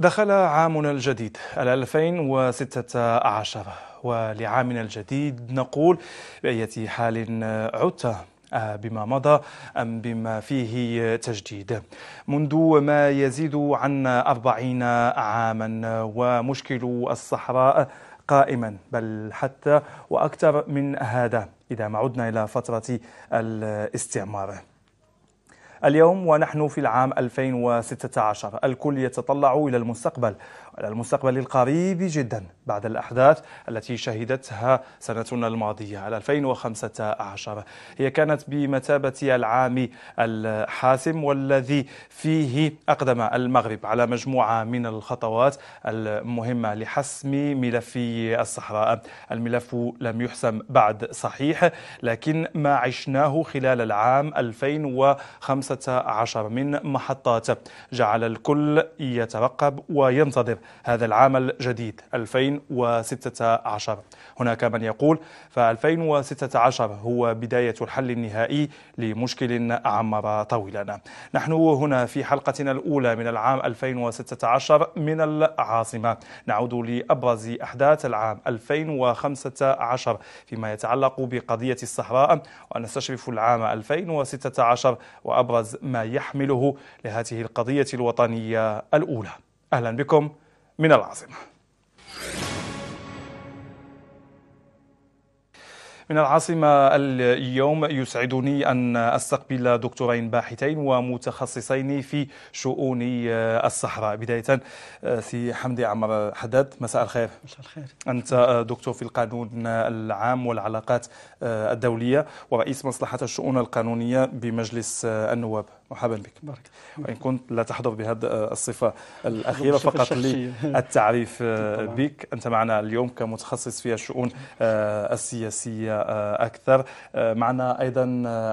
دخل عامنا الجديد 2016 ولعامنا الجديد نقول بأية حال عدت آه، بما مضى أم بما فيه تجديد منذ ما يزيد عن أربعين عاما ومشكل الصحراء قائما بل حتى وأكثر من هذا إذا ما عدنا إلى فترة الاستعمار اليوم ونحن في العام 2016 الكل يتطلع إلى المستقبل على المستقبل القريب جدا بعد الأحداث التي شهدتها سنتنا الماضية 2015 هي كانت بمثابة العام الحاسم والذي فيه أقدم المغرب على مجموعة من الخطوات المهمة لحسم ملف الصحراء الملف لم يحسم بعد صحيح لكن ما عشناه خلال العام 2015 من محطات جعل الكل يترقب وينتظر هذا العام الجديد 2016 هناك من يقول ف2016 هو بداية الحل النهائي لمشكل عمر طويلا نحن هنا في حلقتنا الأولى من العام 2016 من العاصمة نعود لأبرز أحداث العام 2015 فيما يتعلق بقضية الصحراء ونستشرف العام 2016 وأبرز ما يحمله لهذه القضية الوطنية الأولى أهلا بكم من العاصمة من العاصمة اليوم يسعدني أن أستقبل دكتورين باحثين ومتخصصين في شؤون الصحراء بداية سي حمدي عمر حداد مساء الخير مساء الخير أنت دكتور في القانون العام والعلاقات الدولية ورئيس مصلحة الشؤون القانونية بمجلس النواب مرحبا بك بارك وإن كنت لا تحضر بهذه الصفة الأخيرة فقط للتعريف آه، بك أنت معنا اليوم كمتخصص في الشؤون آه، السياسية آه، أكثر معنا أيضا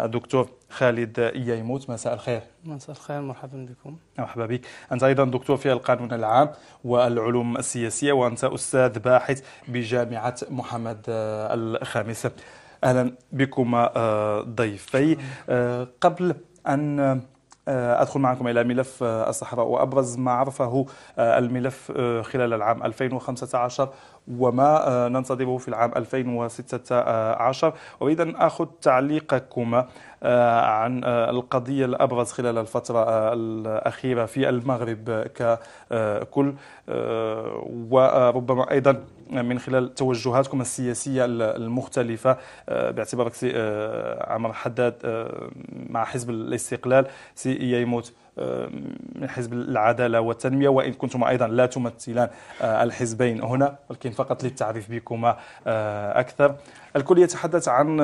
الدكتور خالد ييموت مساء الخير مساء الخير مرحبا بكم مرحبا بك أنت أيضا دكتور في القانون العام والعلوم السياسية وأنت أستاذ باحث بجامعة محمد الخامس أهلا بكم ضيفي قبل أن آه، أدخل معكم إلى ملف آه، الصحراء وأبرز ما عرفه آه، الملف خلال العام 2015 وما ننتظره في العام 2016 أريد أن أخذ تعليقكما آه، عن آه، القضية الأبرز خلال الفترة آه، الأخيرة في المغرب ككل وربما أيضا من خلال توجهاتكم السياسية المختلفة باعتبارك سي عمر حداد مع حزب الاستقلال سي ييموت من حزب العداله والتنميه وان كنتما ايضا لا تمثلان الحزبين هنا ولكن فقط للتعريف بكما اكثر الكل يتحدث عن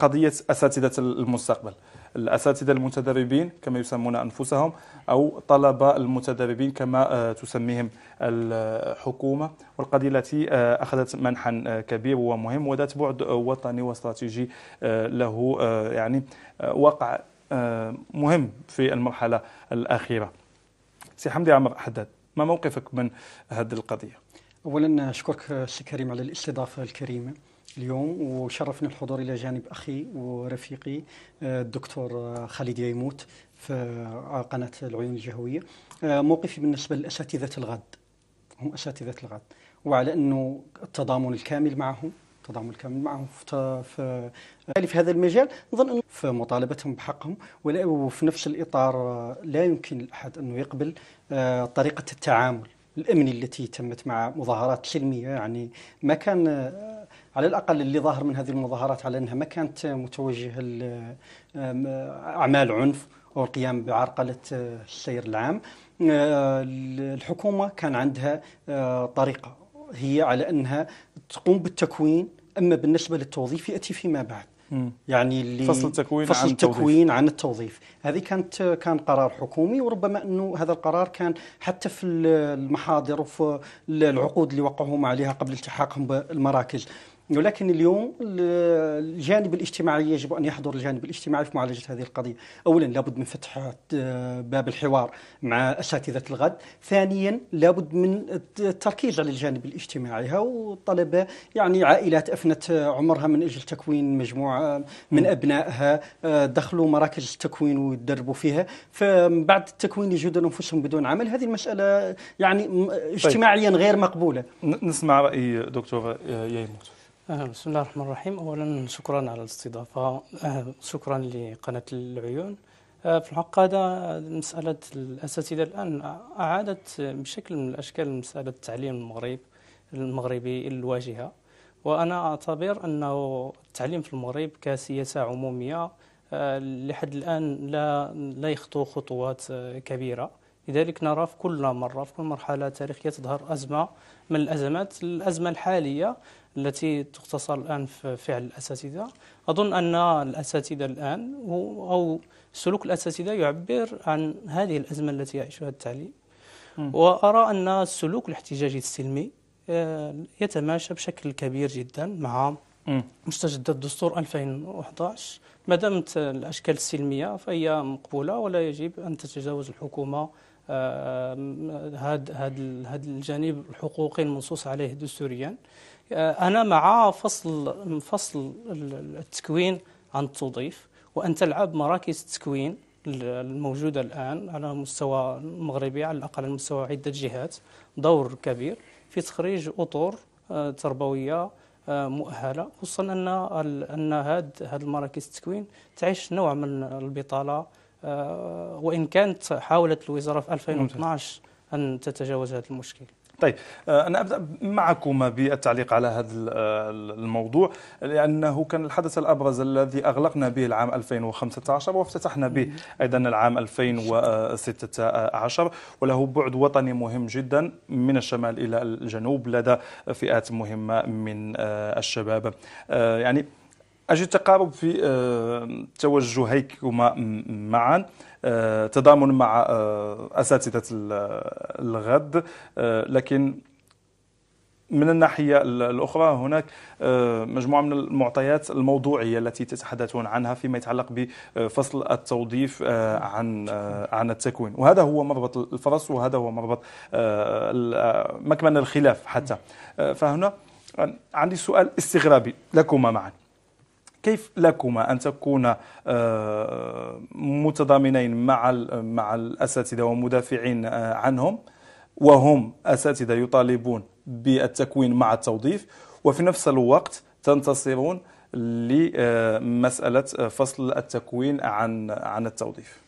قضيه اساتذه المستقبل الاساتذه المتدربين كما يسمون انفسهم او طلبه المتدربين كما آه، تسميهم الحكومه والقضيه التي آه، اخذت منحا آه، كبير ومهم وذات بعد وطني واستراتيجي له يعني وقع مهم في المرحله الاخيره سي حمدي عمر حداد ما موقفك من هذه القضيه اولا اشكرك سي كريم على الاستضافه الكريمه اليوم وشرفني الحضور الى جانب اخي ورفيقي آه، الدكتور آه، خالد ييموت في آه، قناه العيون الجهويه موقفي بالنسبه لاساتذه الغد هم اساتذه الغد وعلى انه التضامن الكامل معهم التضامن الكامل معهم في في هذا المجال نظن انه في مطالبتهم بحقهم وفي نفس الاطار لا يمكن لاحد انه يقبل طريقه التعامل الامني التي تمت مع مظاهرات سلميه يعني ما كان على الاقل اللي ظاهر من هذه المظاهرات على انها ما كانت متوجهه لاعمال عنف او القيام بعرقله آه، السير العام آه، الحكومه كان عندها آه، طريقه هي على انها تقوم بالتكوين اما بالنسبه للتوظيف ياتي فيما بعد يعني اللي فصل التكوين فصل عن التكوين عن التوظيف هذه كانت كان قرار حكومي وربما انه هذا القرار كان حتى في المحاضر وفي العقود اللي وقعوهم عليها قبل التحاقهم بالمراكز ولكن اليوم الجانب الاجتماعي يجب ان يحضر الجانب الاجتماعي في معالجه هذه القضيه، اولا لابد من فتح آه، باب الحوار مع اساتذه الغد، ثانيا لابد من التركيز على الجانب الاجتماعي، والطلبه يعني عائلات افنت آه، عمرها من اجل تكوين مجموعه آه، من ابنائها دخلوا مراكز التكوين ويتدربوا فيها، فمن بعد التكوين يجدون انفسهم بدون عمل، هذه المساله يعني طيب. اجتماعيا غير مقبوله. نسمع راي دكتور ييموت بسم الله الرحمن الرحيم أولا شكرا على الاستضافة شكرا لقناة العيون أه، في الحق هذا مسألة الأساتذة الآن أعادت بشكل من الأشكال مسألة التعليم المغرب المغربي الواجهة وأنا أعتبر أنه التعليم في المغرب كسياسة عمومية أه، لحد الآن لا لا يخطو خطوات أه، كبيرة لذلك نرى في كل مرة في كل مرحلة تاريخية تظهر أزمة من الأزمات الأزمة الحالية التي تختصر الآن في فعل الأساتذة أظن أن الأساتذة الآن أو سلوك الأساتذة يعبر عن هذه الأزمة التي يعيشها التعليم وأرى أن السلوك الاحتجاجي السلمي آه، يتماشى بشكل كبير جدا مع مستجد الدستور 2011 ما دامت الأشكال السلمية فهي مقبولة ولا يجب أن تتجاوز الحكومة هذا آه، هذا الجانب الحقوقي المنصوص عليه دستوريا آه، أنا مع فصل فصل التكوين عن التوظيف وأن تلعب مراكز التكوين الموجودة الآن على مستوى المغربي على الأقل على مستوى عدة جهات دور كبير في تخريج أطر آه، تربوية آه، مؤهلة خصوصا أن أن هذه المراكز التكوين تعيش نوع من البطالة وإن كانت حاولت الوزارة في 2012 أن تتجاوز هذا المشكل طيب آه، انا ابدا معكما بالتعليق على هذا آه، الموضوع لانه كان الحدث الابرز الذي اغلقنا به العام 2015 وافتتحنا به ايضا العام 2016 وله بعد وطني مهم جدا من الشمال الى الجنوب لدى فئات مهمه من آه، الشباب يعني اجد تقارب في توجهيكما معا آه، تضامن مع آه، اساتذه آه، الغد لكن من الناحيه الاخرى هناك مجموعه من المعطيات الموضوعيه التي تتحدثون عنها فيما يتعلق بفصل التوظيف عن عن التكوين وهذا هو مربط الفرس وهذا هو مربط مكمن الخلاف حتى فهنا عندي سؤال استغرابي لكما معا كيف لكما ان تكون آه، متضامنين مع مع الاساتذه ومدافعين آه، عنهم وهم اساتذه يطالبون بالتكوين مع التوظيف وفي نفس الوقت تنتصرون لمساله آه، فصل التكوين عن عن التوظيف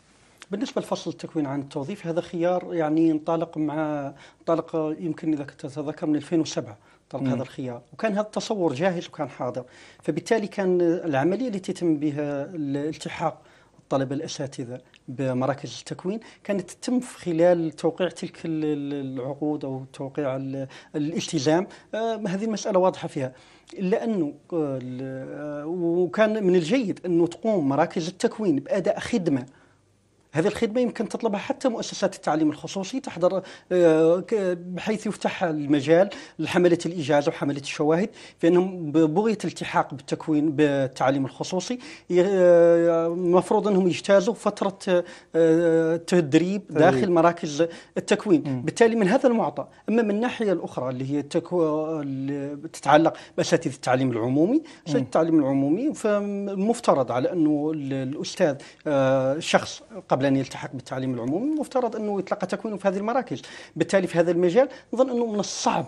بالنسبه لفصل التكوين عن التوظيف هذا خيار يعني انطلق مع انطلق يمكن اذا كنت تتذكر من 2007 طلق هذا الخيار وكان هذا التصور جاهز وكان حاضر فبالتالي كان العمليه التي تتم بها الالتحاق الطلبه الاساتذه بمراكز التكوين كانت تتم في خلال توقيع تلك العقود او توقيع الالتزام آه، هذه المساله واضحه فيها الا انه آه، آه، وكان من الجيد انه تقوم مراكز التكوين باداء خدمه هذه الخدمة يمكن تطلبها حتى مؤسسات التعليم الخصوصي تحضر آه، بحيث يفتح المجال لحملة الإجازة وحملة الشواهد فإنهم بغية الالتحاق بالتكوين بالتعليم الخصوصي المفروض آه، أنهم يجتازوا فترة آه، تدريب داخل مراكز التكوين م. بالتالي من هذا المعطى أما من الناحية الأخرى اللي هي تتعلق بأساتذة التعليم العمومي أساتذة التعليم العمومي فمفترض على أنه الأستاذ شخص قبل قبل ان يلتحق بالتعليم العمومي المفترض انه يتلقى تكوينه في هذه المراكز بالتالي في هذا المجال نظن انه من الصعب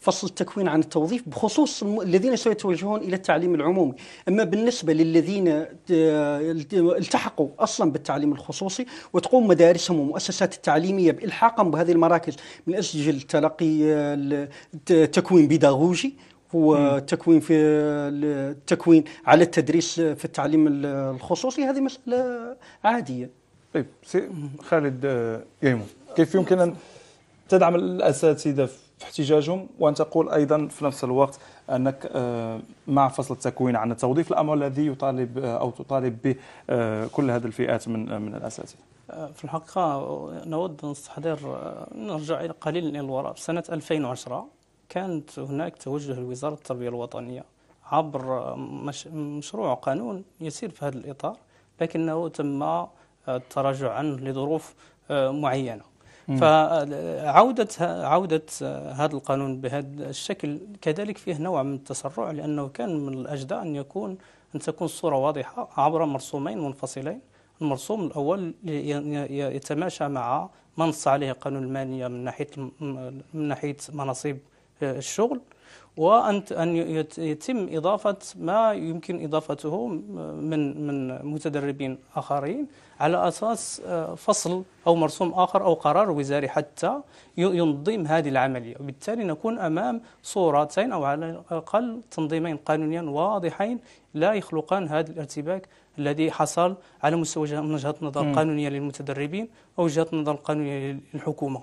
فصل التكوين عن التوظيف بخصوص الذين سيتوجهون الى التعليم العمومي، اما بالنسبه للذين التحقوا اصلا بالتعليم الخصوصي وتقوم مدارسهم ومؤسسات التعليميه بالحاقهم بهذه المراكز من اجل تلقي تكوين بيداغوجي والتكوين في التكوين على التدريس في التعليم الخصوصي هذه مسألة عادية طيب سي خالد آه، يمو كيف يمكن أن تدعم الأساتذة في احتجاجهم وأن تقول أيضا في نفس الوقت أنك آه، مع فصل التكوين عن التوظيف الامر الذي يطالب آه، أو تطالب به كل هذه الفئات من من الأساتذة في الحقيقة نود نستحضر نرجع قليلا إلى الوراء في سنة 2010 كانت هناك توجه لوزارة التربية الوطنية عبر مش مشروع قانون يسير في هذا الإطار لكنه تم آه، التراجع عنه لظروف آه، معينة فعودة آه، عودة هذا القانون بهذا الشكل كذلك فيه نوع من التسرع لأنه كان من الأجدى أن يكون أن تكون الصورة واضحة عبر مرسومين منفصلين المرسوم الأول يتماشى مع ما نص عليه قانون المالية من ناحية من ناحية مناصب الشغل وأن أن يتم إضافة ما يمكن إضافته من من متدربين آخرين على أساس آه، فصل أو مرسوم آخر أو قرار وزاري حتى ينظم هذه العملية وبالتالي نكون أمام صورتين أو على الأقل تنظيمين قانونيا واضحين لا يخلقان هذا الارتباك الذي حصل على مستوى وجهه نظر قانونيه للمتدربين او وجهه نظر قانونيه للحكومه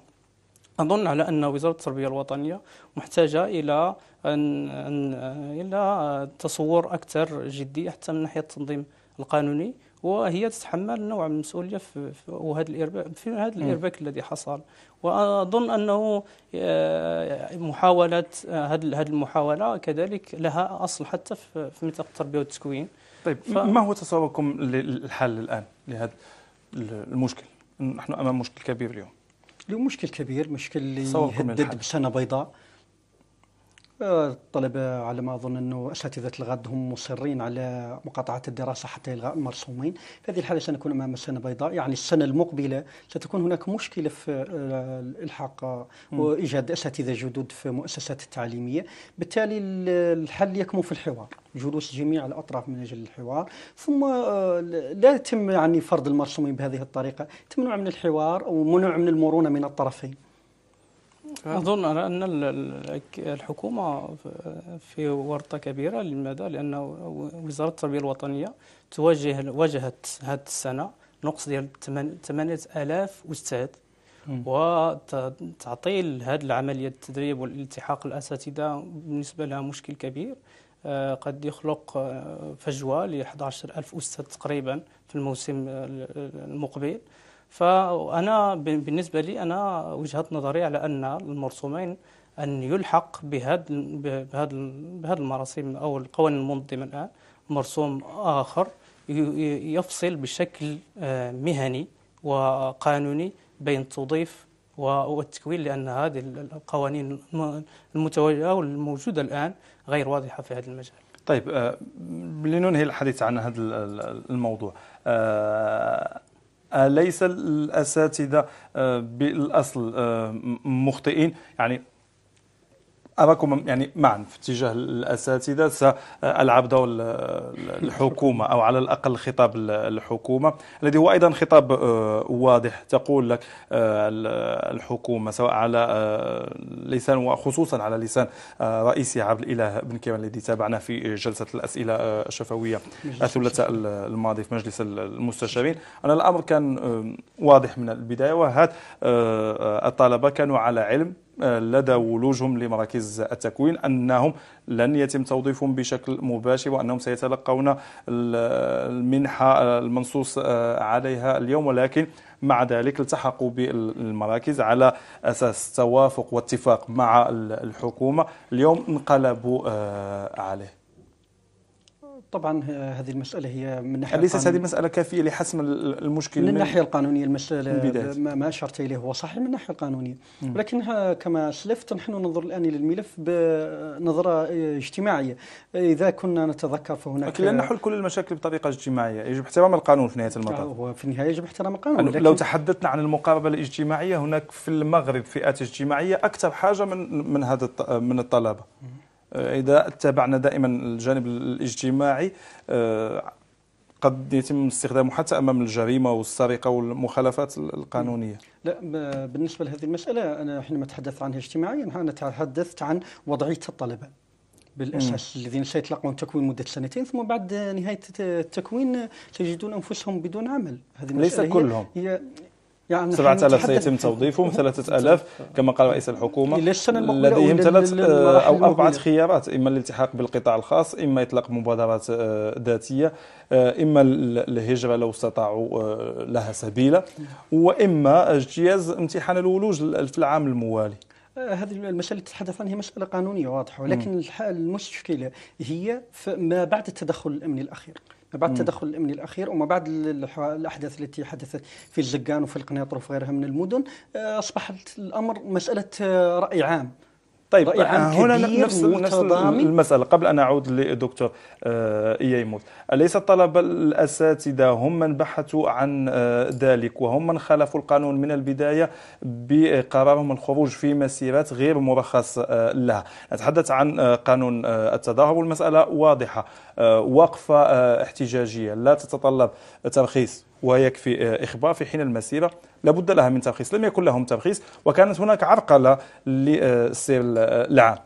أظن على أن وزارة التربية الوطنية محتاجة إلى أن إلى تصور أكثر جدي حتى من ناحية التنظيم القانوني وهي تتحمل نوع من المسؤوليه في وهذا الارباك في هذا الارباك الذي حصل واظن انه آه، محاوله آه، هذه المحاوله كذلك لها اصل حتى في منطقه التربيه والتكوين طيب ف... ما هو تصوركم للحل الان لهذا المشكل نحن امام مشكل كبير اليوم اليوم مشكل كبير مشكل اللي يهدد بسنه بيضاء الطلبة على ما أظن أنه أساتذة الغد هم مصرين على مقاطعة الدراسة حتى إلغاء المرسومين في هذه الحالة سنكون أمام السنة بيضاء يعني السنة المقبلة ستكون هناك مشكلة في الحق وإيجاد أساتذة جدد في مؤسسات التعليمية بالتالي الحل يكمن في الحوار جلوس جميع الأطراف من أجل الحوار ثم آه، لا يتم يعني فرض المرسومين بهذه الطريقة يتم نوع من الحوار ومنع من المرونة من الطرفين أظن أن الحكومة في ورطة كبيرة لماذا؟ لأن وزارة التربية الوطنية تواجه واجهت هذه السنة نقص ديال 8000 أستاذ وتعطيل هذه العملية التدريب والالتحاق الأساتذة بالنسبة لها مشكل كبير آه، قد يخلق آه، فجوة ل 11000 أستاذ تقريبا في الموسم المقبل فأنا بالنسبة لي أنا وجهة نظري على أن المرسومين أن يلحق بهذا بهذا بهذا المراسيم أو القوانين المنظمة الآن مرسوم آخر يفصل بشكل آه، مهني وقانوني بين التوظيف والتكوين لأن هذه القوانين المتوجهة والموجودة الآن غير واضحة في هذا المجال طيب آه، لننهي الحديث عن هذا الموضوع آه، أليس الاساتذه آه، بالاصل آه، مخطئين يعني اراكم يعني معا في اتجاه الأساتذة سألعب دور الحكومة أو على الأقل خطاب الحكومة الذي هو أيضا خطاب آه، واضح تقول لك آه، الحكومة سواء على آه، لسان وخصوصا على لسان رئيسي عبد الإله بن كيمان الذي تابعناه في جلسة الأسئلة الشفوية الثلاثاء الماضي في مجلس المستشارين أن الأمر كان واضح من البداية وهذا الطلبة كانوا على علم لدى ولوجهم لمراكز التكوين انهم لن يتم توظيفهم بشكل مباشر وانهم سيتلقون المنحه المنصوص آه، عليها اليوم ولكن مع ذلك التحقوا بالمراكز على اساس توافق واتفاق مع الحكومه اليوم انقلبوا آه، عليه طبعا آه، هذه المسألة هي من ناحية أليست هذه المسألة كافية لحسم المشكل من الناحية القانونية المسألة ما, ما أشرت إليه هو صحيح من الناحية القانونية ولكن كما أسلفت نحن ننظر الآن للملف بنظرة آه، اجتماعية إذا كنا نتذكر فهناك لكن لن نحل كل المشاكل بطريقة اجتماعية يجب احترام القانون في نهاية المطاف هو في النهاية يجب احترام القانون لو تحدثنا عن المقاربة الاجتماعية هناك في المغرب فئات اجتماعية أكثر حاجة من من هذا من الطلبة آه، اذا اتبعنا دائما الجانب الاجتماعي آه، قد يتم استخدامه حتى امام الجريمه والسرقه والمخالفات القانونيه. لا بالنسبه لهذه المساله انا حينما اتحدث عنها اجتماعيا انا تحدثت عن وضعيه الطلبه. بالاساس الذين سيتلقون تكوين مده سنتين ثم بعد نهايه التكوين سيجدون انفسهم بدون عمل هذه ليس كلهم هي يعني 7000 سيتم توظيفهم 3000 كما قال رئيس الحكومه لديهم ثلاث آه، او اربعه خيارات اما الالتحاق بالقطاع الخاص اما اطلاق مبادرات آه، ذاتيه آه، اما الهجره لو استطاعوا لها سبيلا واما اجتياز امتحان الولوج في العام الموالي هذه المسألة اللي تتحدث عنها هي مسألة قانونية واضحة ولكن المشكلة هي ما بعد التدخل الأمني الأخير بعد التدخل الامني الاخير وما بعد الاحداث التي حدثت في الزقان وفي القنيطره وفي غيرها من المدن آه، اصبح الامر مساله آه، راي عام طيب آه، هنا نفس نفس المسألة قبل أن أعود للدكتور إيايموت آه، أليس الطلبة الأساتذة هم من بحثوا عن آه، ذلك وهم من خالفوا القانون من البداية بقرارهم الخروج في مسيرات غير مرخص لها نتحدث عن قانون التظاهر والمسألة واضحة وقفة احتجاجية لا تتطلب ترخيص ويكفي إخبار في حين المسيرة لابد لها من ترخيص لم يكن لهم ترخيص وكانت هناك عرقلة للسير العام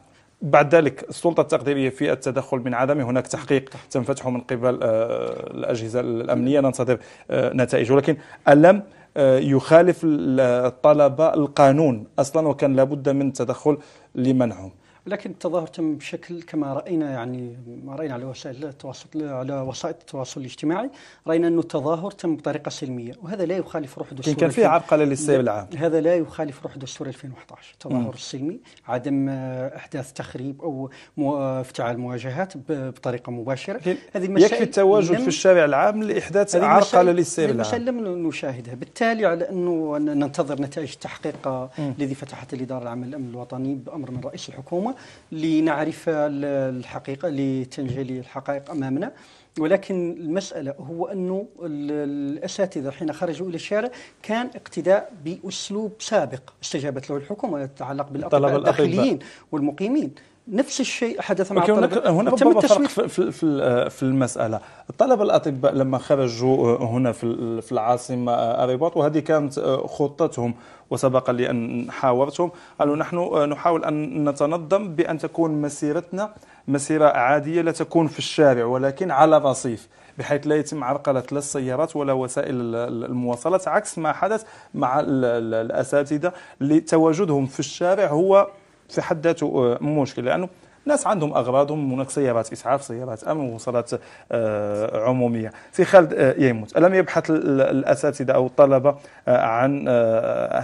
بعد ذلك السلطه التقديريه في التدخل من عدم هناك تحقيق تم فتحه من قبل آه، الاجهزه الامنيه ننتظر آه، نتائجه ولكن الم آه، يخالف الطلبه القانون اصلا وكان لابد من التدخل لمنعهم ولكن التظاهر تم بشكل كما راينا يعني ما راينا على وسائل التواصل على وسائل التواصل الاجتماعي راينا انه التظاهر تم بطريقه سلميه وهذا لا يخالف روح الدستور كان في عبقله للسير العام هذا لا يخالف روح دستور 2011 التظاهر م. السلمي عدم آه، احداث تخريب او آه، افتعال مواجهات بطريقه مباشره هذه المسائل يكفي التواجد في الشارع العام لاحداث عرقله للسير العام لم نشاهدها بالتالي على انه ننتظر نتائج التحقيق آه، الذي فتحت الاداره العامه للامن الوطني بامر من رئيس الحكومه لنعرف الحقيقة لتنجلي الحقائق أمامنا ولكن المسألة هو أنه الأساتذة حين خرجوا إلى الشارع كان اقتداء بأسلوب سابق استجابت له الحكومة يتعلق بالأطباء الداخليين والمقيمين نفس الشيء حدث مع الطلبه هناك تم فرق في, في, في المساله الطلبه الاطباء لما خرجوا آه، هنا في, في العاصمه الرباط آه، وهذه كانت آه، خطتهم وسبق لي ان حاورتهم قالوا نحن نحاول ان نتنظم بان تكون مسيرتنا مسيره عاديه لا تكون في الشارع ولكن على رصيف بحيث لا يتم عرقله لا السيارات ولا وسائل المواصلات عكس ما حدث مع الاساتذه اللي تواجدهم في الشارع هو في حد ذاته مشكل لانه الناس عندهم اغراضهم هناك سيارات اسعاف سيارات امن وصلات آه، عموميه سي خالد آه، يموت الم يبحث الاساتذه او الطلبه آه، عن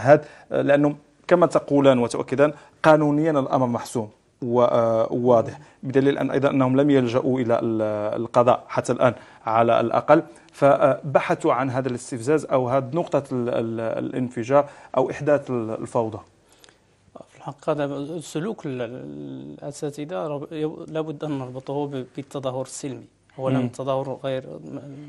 هذا لانه كما تقولان وتؤكدان قانونيا الامر محسوم وواضح بدليل ان ايضا انهم لم يلجاوا الى القضاء حتى الان على الاقل فبحثوا عن هذا الاستفزاز او هذه نقطه الانفجار او احداث الفوضى هذا سلوك الاساتذه لابد ان نربطه بالتظاهر السلمي لم تظاهر غير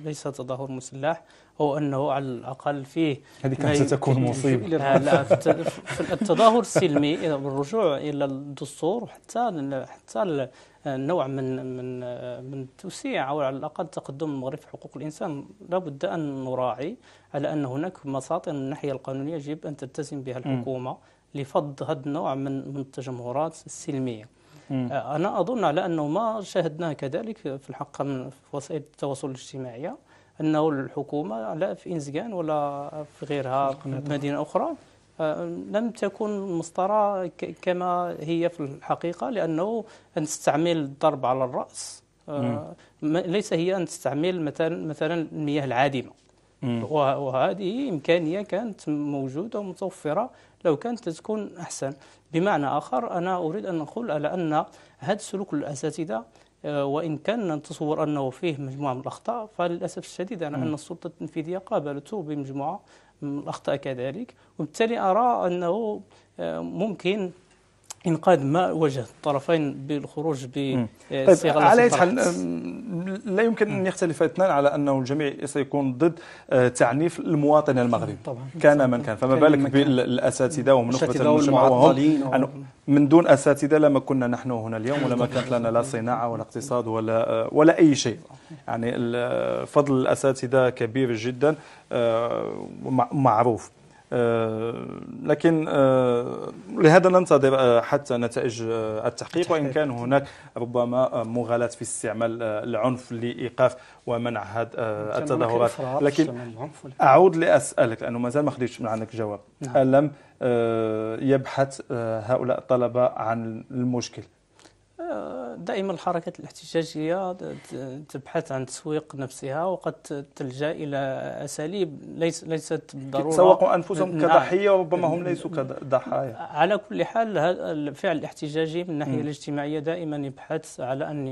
ليس تظاهر مسلح هو انه على الاقل فيه هذه كانت ستكون مصيبه لا في التظاهر السلمي بالرجوع الى الدستور وحتى حتى نوع من من من توسيع او على الاقل تقدم المغرب في حقوق الانسان لابد ان نراعي على ان هناك مساطر من الناحيه القانونيه يجب ان تلتزم بها الحكومه م. لفض هذا النوع من من التجمهرات السلميه آه، انا اظن على انه ما شاهدناه كذلك في الحق من وسائل التواصل الاجتماعي انه الحكومه لا في انزكان ولا في غيرها في مدينه اخرى آه، لم تكن مسطرة كما هي في الحقيقة لأنه أن تستعمل الضرب على الرأس آه، ليس هي أن تستعمل مثلا مثلا المياه العادمة وهذه إمكانية كانت موجودة ومتوفرة لو كانت تكون أحسن بمعنى آخر أنا أريد أن أقول على أن هذا سلوك الأساتذة آه، وان كان نتصور انه فيه مجموعه من الاخطاء فللاسف الشديد انا ان السلطه التنفيذيه قابلته بمجموعه من الاخطاء كذلك وبالتالي ارى انه آه، ممكن انقاذ ما واجه الطرفين بالخروج بصيغه آه، طيب على اي حال آه، لا يمكن ان يختلف اثنان على انه الجميع سيكون ضد آه، تعنيف المواطن المغربي طبعا كان من كان فما بالك بالاساتذه نخبه المجتمع وهم من دون اساتذه لما كنا نحن هنا اليوم ولما كانت لنا لا صناعه ولا اقتصاد ولا ولا اي شيء يعني فضل الاساتذه كبير جدا ومعروف آه، لكن آه، لهذا ننتظر آه، حتى نتائج التحقيق وان كان هناك ربما مغالاة في استعمال العنف لايقاف ومنع هذه نعم، التظاهرات لكن اعود لاسالك لانه مازال ما خديتش من عندك جواب نعم. الم يبحث هؤلاء الطلبه عن المشكل دائما الحركات الاحتجاجية تبحث عن تسويق نفسها وقد تلجأ إلى أساليب ليس ليست بالضرورة سوقوا أنفسهم نعم. كضحية وربما هم ليسوا كضحايا على كل حال الفعل الاحتجاجي من الناحية الاجتماعية دائما يبحث على أن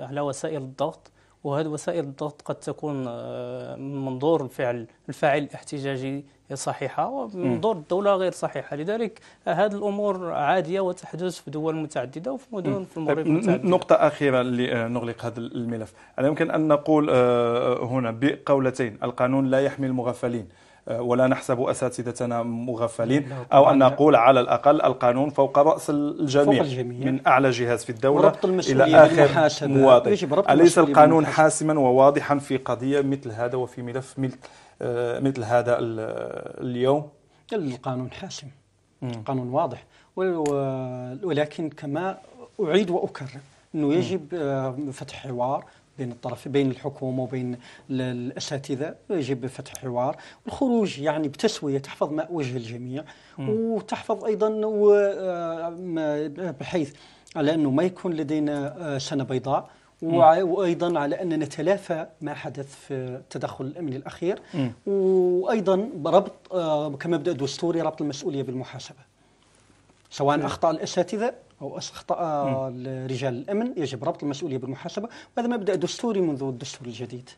على وسائل الضغط وهذه وسائل الضغط قد تكون آه، منظور الفعل الفاعل الاحتجاجي صحيحة ومنظور الدولة غير صحيحة لذلك هذه الأمور عادية وتحدث في دول متعددة وفي مدن في المغرب طيب، متعددة نقطة أخيرة لنغلق آه، هذا الملف أنا يمكن أن نقول آه، هنا بقولتين القانون لا يحمي المغفلين آه، ولا نحسب أساتذتنا مغفلين أو أن نقول على الأقل القانون فوق رأس الجميع, فوق الجميع. من أعلى جهاز في الدولة ربط إلى آخر مواطن أليس القانون حاسما وواضحا في قضية مثل هذا وفي ملف آه، مثل هذا اليوم القانون حاسم قانون واضح ولكن كما أعيد وأكرر أنه يجب آه، فتح حوار بين الطرف بين الحكومه وبين الاساتذه يجب فتح حوار والخروج يعني بتسويه تحفظ ماء وجه الجميع وتحفظ ايضا آه، بحيث على انه ما يكون لدينا آه، سنه بيضاء وايضا على ان نتلافى ما حدث في التدخل الامني الاخير وايضا بربط آه، كمبدا دستوري ربط المسؤوليه بالمحاسبه سواء اخطا الاساتذه أو أخطأ رجال الأمن يجب ربط المسؤولية بالمحاسبة وهذا مبدأ دستوري منذ الدستور الجديد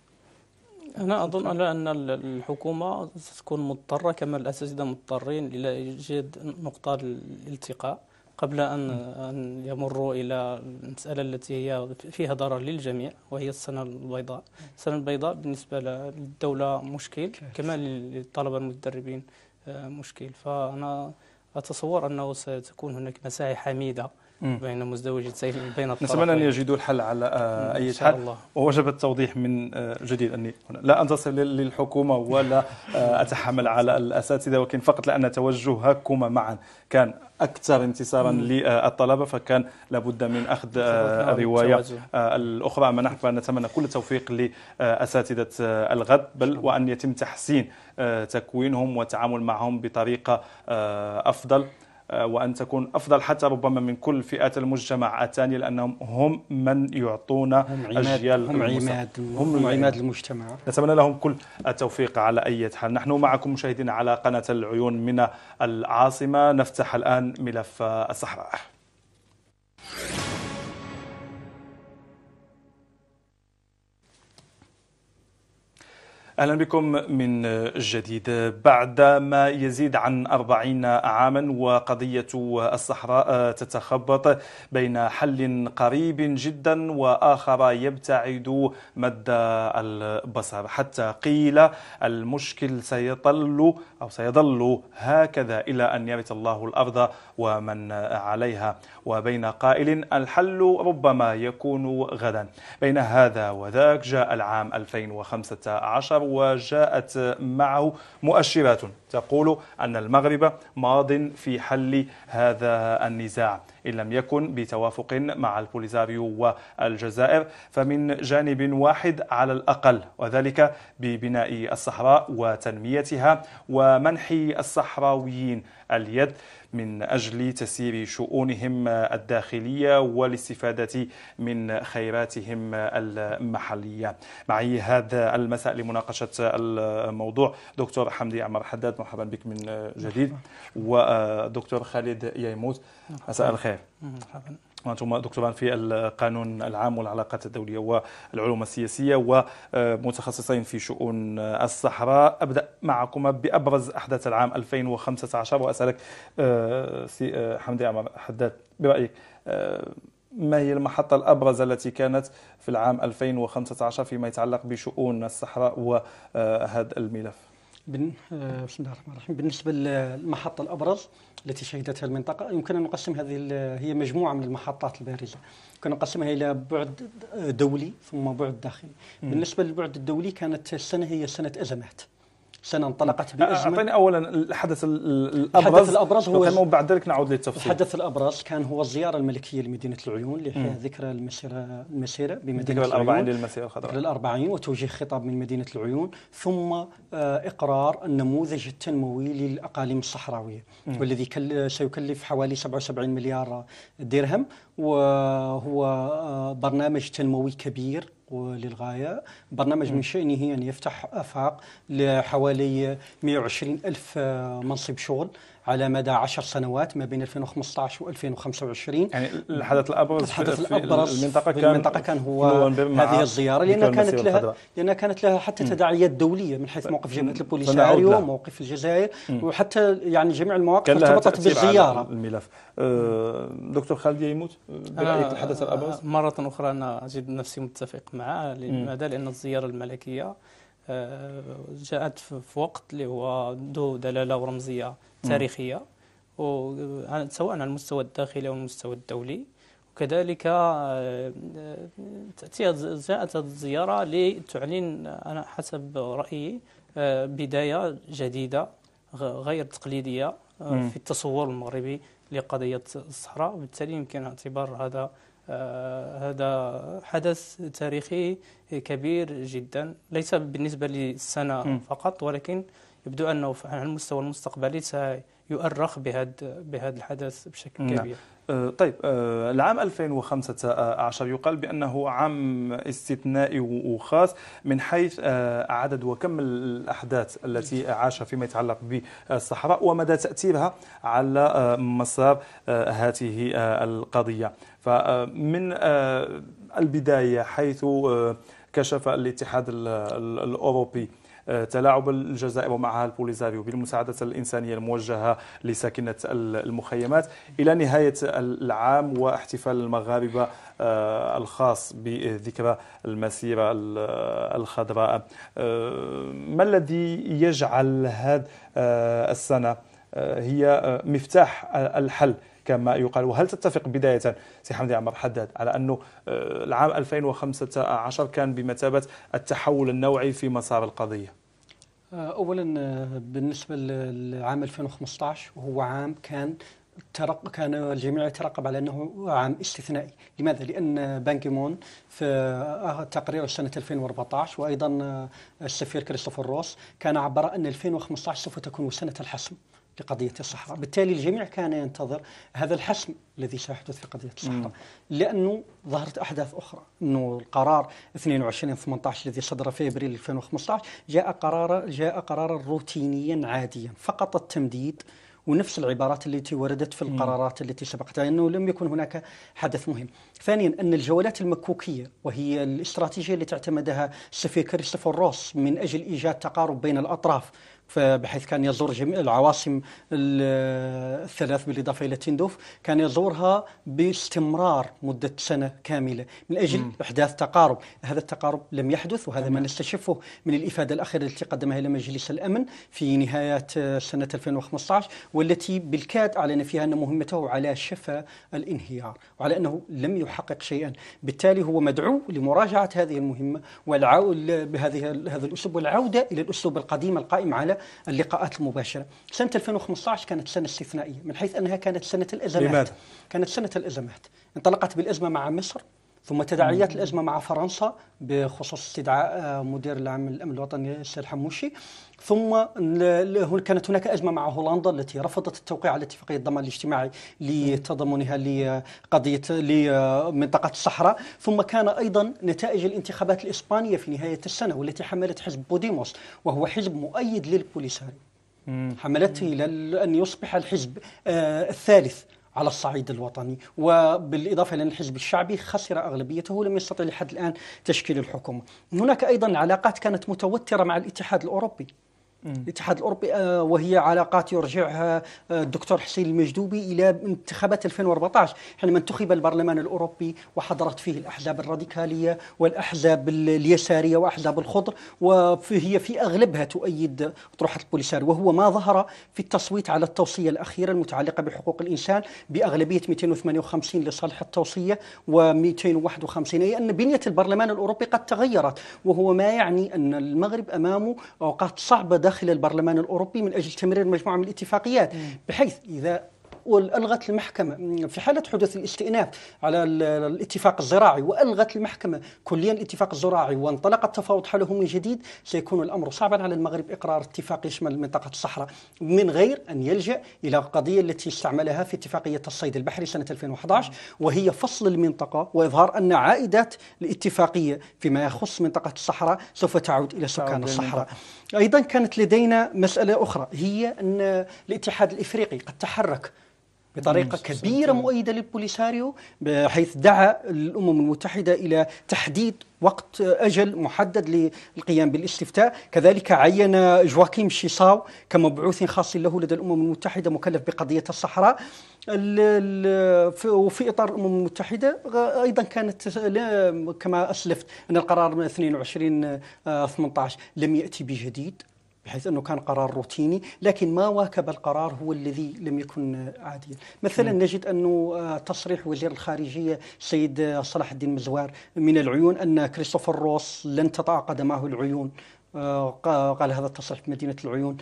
أنا أظن على أن الحكومة ستكون مضطرة كما الأساتذة مضطرين إلى إيجاد نقطة الالتقاء قبل أن أن يمروا إلى المسألة التي هي فيها ضرر للجميع وهي السنة البيضاء السنة البيضاء بالنسبة للدولة مشكل كما للطلبة المتدربين آه، مشكل فأنا أتصور أنه ستكون هناك مساحة حميدة بين مزدوجة سيف بين الطرفين نتمنى أن يجدوا الحل على آه، أي حال الله. ووجب التوضيح من آه، جديد أني لا أنتصر للحكومة ولا آه، أتحمل على الأساتذة ولكن فقط لأن توجهكما معا كان اكثر انتصارا للطلبه فكان لابد من اخذ الروايه الاخرى اما نحن فنتمنى كل التوفيق لاساتذه الغد بل وان يتم تحسين تكوينهم والتعامل معهم بطريقه افضل آه، وأن تكون أفضل حتى ربما من كل فئات المجتمع الثانية لأنهم هم من يعطون أجيال هم عماد, هم, عماد المجتمع نتمنى لهم كل التوفيق على أي حال نحن معكم مشاهدين على قناة العيون من العاصمة نفتح الآن ملف الصحراء أهلا بكم من جديد بعد ما يزيد عن أربعين عاما وقضية الصحراء تتخبط بين حل قريب جدا وآخر يبتعد مد البصر حتى قيل المشكل سيظل أو سيظل هكذا إلى أن يرث الله الأرض ومن عليها وبين قائل الحل ربما يكون غدا بين هذا وذاك جاء العام 2015 وجاءت معه مؤشرات تقول أن المغرب ماض في حل هذا النزاع إن لم يكن بتوافق مع البوليزاريو والجزائر فمن جانب واحد على الأقل وذلك ببناء الصحراء وتنميتها ومنح الصحراويين اليد من أجل تسيير شؤونهم الداخلية والاستفادة من خيراتهم المحلية معي هذا المساء لمناقشة الموضوع دكتور حمدي عمر حداد مرحبا بك من جديد ودكتور خالد ييموت مساء الخير مرحبا وانتم دكتوران في القانون العام والعلاقات الدوليه والعلوم السياسيه ومتخصصين في شؤون الصحراء ابدا معكم بابرز احداث العام 2015 واسالك آه، سي آه، حمدي عمر حداد برايك آه، ما هي المحطة الأبرز التي كانت في العام 2015 فيما يتعلق بشؤون الصحراء وهذا الملف؟ بن آه، بسم الله الرحمن الرحيم بالنسبة للمحطة الأبرز التي شهدتها المنطقة يمكن أن نقسم هذه هي مجموعة من المحطات البارزة يمكن نقسمها إلى بعد دولي ثم بعد داخلي بالنسبة للبعد الدولي كانت السنة هي سنة أزمات سنة انطلقت بأجمل أعطيني أولا الحدث الأبرز الحدث الأبرز هو ثم بعد ذلك نعود للتفصيل الحدث الأبرز كان هو الزيارة الملكية لمدينة العيون لإحياء ذكرى المسيرة المسيرة بمدينة ذكرى الأربعين للمسيرة الخضراء الأربعين وتوجيه خطاب من مدينة العيون ثم آه، إقرار النموذج التنموي للأقاليم الصحراوية م. والذي سيكلف حوالي 77 مليار درهم وهو آه، برنامج تنموي كبير للغاية برنامج من شأنه أن يعني يفتح أفاق لحوالي 120 ألف منصب شغل على مدى عشر سنوات ما بين 2015 و2025 يعني الحدث الابرز الحدث في الابرز في المنطقه كان في المنطقه كان هو هذه الزياره لان كانت لها لان كانت لها حتى تداعيات دوليه من حيث موقف جبهه البوليساريو وموقف الجزائر وحتى يعني جميع المواقف ارتبطت بالزياره الملف آه، دكتور خالد يموت برايك آه، الحدث الابرز آه، مره اخرى انا اجد نفسي متفق معه لماذا لان الزياره الملكيه جاءت في وقت اللي هو ذو دلاله ورمزيه تاريخية سواء على المستوى الداخلي أو المستوى الدولي وكذلك آه، تاتي جاءت الزيارة لتعلن أنا حسب رأيي آه، بداية جديدة غير تقليدية آه، في التصور المغربي لقضية الصحراء وبالتالي يمكن اعتبار هذا هذا حدث تاريخي كبير جدا ليس بالنسبة للسنة فقط ولكن يبدو أنه على المستوى المستقبلي سيؤرخ بهذا بهذا الحدث بشكل نعم. كبير نعم. طيب أه، العام 2015 يقال بأنه عام استثنائي وخاص من حيث أه، عدد وكم الأحداث التي عاش فيما يتعلق بالصحراء ومدى تأثيرها على مسار هذه القضية فمن البداية حيث كشف الاتحاد الأوروبي تلاعب الجزائر ومعها البوليزاريو بالمساعدة الإنسانية الموجهة لساكنة المخيمات إلى نهاية العام واحتفال المغاربة آه، الخاص بذكرى المسيرة الخضراء آه، ما الذي يجعل هذه آه، السنة هي مفتاح الحل كما يقال وهل تتفق بداية سي حمدي عمر حداد على أنه آه، العام 2015 كان بمثابة التحول النوعي في مسار القضية آه، أولا آه، بالنسبة للعام 2015 وهو عام كان ترق كان الجميع يترقب على انه عام استثنائي، لماذا؟ لان بانكيمون في تقريره سنه 2014 وايضا السفير كريستوفر روس كان عبر ان 2015 سوف تكون سنه الحسم، لقضية الصحراء بالتالي الجميع كان ينتظر هذا الحسم الذي سيحدث في قضية الصحراء مم. لأنه ظهرت أحداث أخرى أنه القرار 22-18 الذي صدر في أبريل 2015 جاء قرار جاء قرارا روتينيا عاديا فقط التمديد ونفس العبارات التي وردت في القرارات التي سبقتها انه لم يكن هناك حدث مهم. ثانيا ان الجولات المكوكيه وهي الاستراتيجيه التي اعتمدها السفير كريستوفر روس من اجل ايجاد تقارب بين الاطراف بحيث كان يزور جميع العواصم الثلاث بالإضافة إلى تندوف كان يزورها باستمرار مدة سنة كاملة من أجل م. إحداث تقارب هذا التقارب لم يحدث وهذا ما نستشفه من الإفادة الأخيرة التي قدمها إلى مجلس الأمن في نهاية سنة 2015 والتي بالكاد أعلن فيها أن مهمته على شفا الانهيار وعلى أنه لم يحقق شيئا بالتالي هو مدعو لمراجعة هذه المهمة والعو... بهذه هذا الأسلوب والعودة إلى الأسلوب القديم القائم على اللقاءات المباشره. سنه 2015 كانت سنه استثنائيه من حيث انها كانت سنه الازمات. لماذا؟ كانت سنه الازمات، انطلقت بالازمه مع مصر ثم تداعيات الازمه مع فرنسا بخصوص استدعاء آه، مدير العام الامن الوطني الشيخ حموشي ثم كانت هناك ازمه مع هولندا التي رفضت التوقيع على اتفاقيه الضمان الاجتماعي لتضمنها لقضيه لمنطقه الصحراء ثم كان ايضا نتائج الانتخابات الاسبانيه في نهايه السنه والتي حملت حزب بوديموس وهو حزب مؤيد للبوليساري حملته الى ان يصبح الحزب آه، الثالث على الصعيد الوطني وبالإضافة إلى الحزب الشعبي خسر أغلبيته ولم يستطع لحد الآن تشكيل الحكومة هناك أيضا علاقات كانت متوترة مع الاتحاد الأوروبي الاتحاد الاوروبي آه، وهي علاقات يرجعها آه، الدكتور حسين المجدوبي الى انتخابات 2014 حينما انتخب البرلمان الاوروبي وحضرت فيه الاحزاب الراديكاليه والاحزاب اليساريه واحزاب الخضر وهي في اغلبها تؤيد اطروحه البوليساريو وهو ما ظهر في التصويت على التوصيه الاخيره المتعلقه بحقوق الانسان باغلبيه 258 لصالح التوصيه و251 اي ان بنيه البرلمان الاوروبي قد تغيرت وهو ما يعني ان المغرب امامه اوقات صعبه داخل البرلمان الأوروبي من أجل تمرير مجموعة من الاتفاقيات بحيث إذا والغت المحكمه في حاله حدوث الاستئناف على الاتفاق الزراعي والغت المحكمه كليا الاتفاق الزراعي وانطلق التفاوض حوله من جديد سيكون الامر صعبا على المغرب اقرار اتفاق يشمل منطقه الصحراء من غير ان يلجا الى القضيه التي استعملها في اتفاقيه الصيد البحري سنه 2011 وهي فصل المنطقه واظهار ان عائدات الاتفاقيه فيما يخص منطقه الصحراء سوف تعود الى سكان الصحراء. ايضا كانت لدينا مساله اخرى هي ان الاتحاد الافريقي قد تحرك بطريقه كبيره مؤيده للبوليساريو حيث دعا الامم المتحده الى تحديد وقت اجل محدد للقيام بالاستفتاء، كذلك عين جواكيم شيساو كمبعوث خاص له لدى الامم المتحده مكلف بقضيه الصحراء. وفي اطار الامم المتحده ايضا كانت كما اسلفت ان القرار 22 18 آه، لم ياتي بجديد بحيث انه كان قرار روتيني لكن ما واكب القرار هو الذي لم يكن عاديا مثلا نعم. نجد انه آه، تصريح وزير الخارجيه سيد آه، صلاح الدين مزوار من العيون ان كريستوفر روس لن تتعاقد معه العيون آه، قال هذا التصريح في مدينة العيون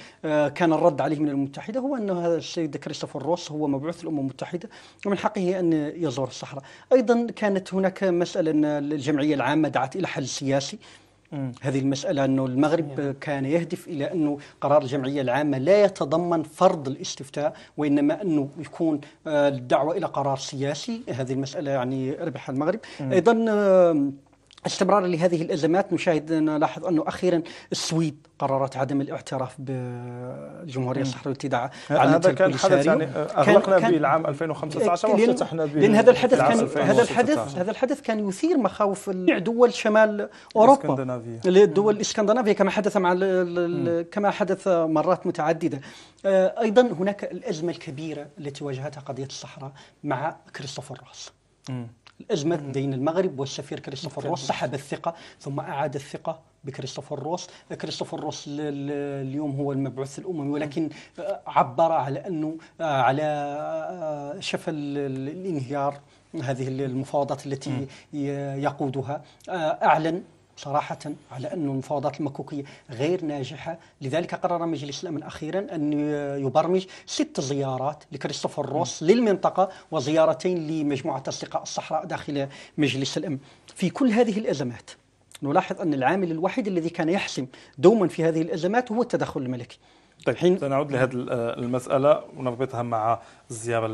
كان الرد عليه من المتحدة هو أن هذا السيد كريستوفر روس هو مبعوث الأمم المتحدة ومن حقه أن يزور الصحراء أيضا كانت هناك مسألة ان الجمعية العامة دعت إلى حل سياسي هذه المسألة أنه المغرب كان يهدف إلى أنه قرار الجمعية العامة لا يتضمن فرض الاستفتاء وإنما أنه يكون آه، الدعوة إلى قرار سياسي هذه المسألة يعني ربح المغرب أيضا استمرارا لهذه الازمات نشاهد نلاحظ انه اخيرا السويد قررت عدم الاعتراف بالجمهوريه الصحراويه التي هذا كان حدث يعني آه، اغلقنا به العام 2015 وافتتحنا به لان هذا الحدث كان هذا الحدث هذا الحدث كان يثير مخاوف دول شمال اوروبا الدول الاسكندنافيه كما حدث مع كما حدث مرات متعدده آه، ايضا هناك الازمه الكبيره التي واجهتها قضيه الصحراء مع كريستوفر روس الأزمة بين المغرب والسفير كريستوفر روس سحب الثقة ثم أعاد الثقة بكريستوفر روس كريستوفر روس اليوم هو المبعوث الأممي ولكن عبر على أنه آه، على آه، شفا الانهيار هذه المفاوضات التي يقودها آه، أعلن صراحة على أن المفاوضات المكوكية غير ناجحة لذلك قرر مجلس الأمن أخيرا أن يبرمج ست زيارات لكريستوفر روس للمنطقة وزيارتين لمجموعة أصدقاء الصحراء داخل مجلس الأمن في كل هذه الأزمات نلاحظ أن العامل الوحيد الذي كان يحسم دوما في هذه الأزمات هو التدخل الملكي طيب حين سنعود لهذه المسألة ونربطها مع الزيارة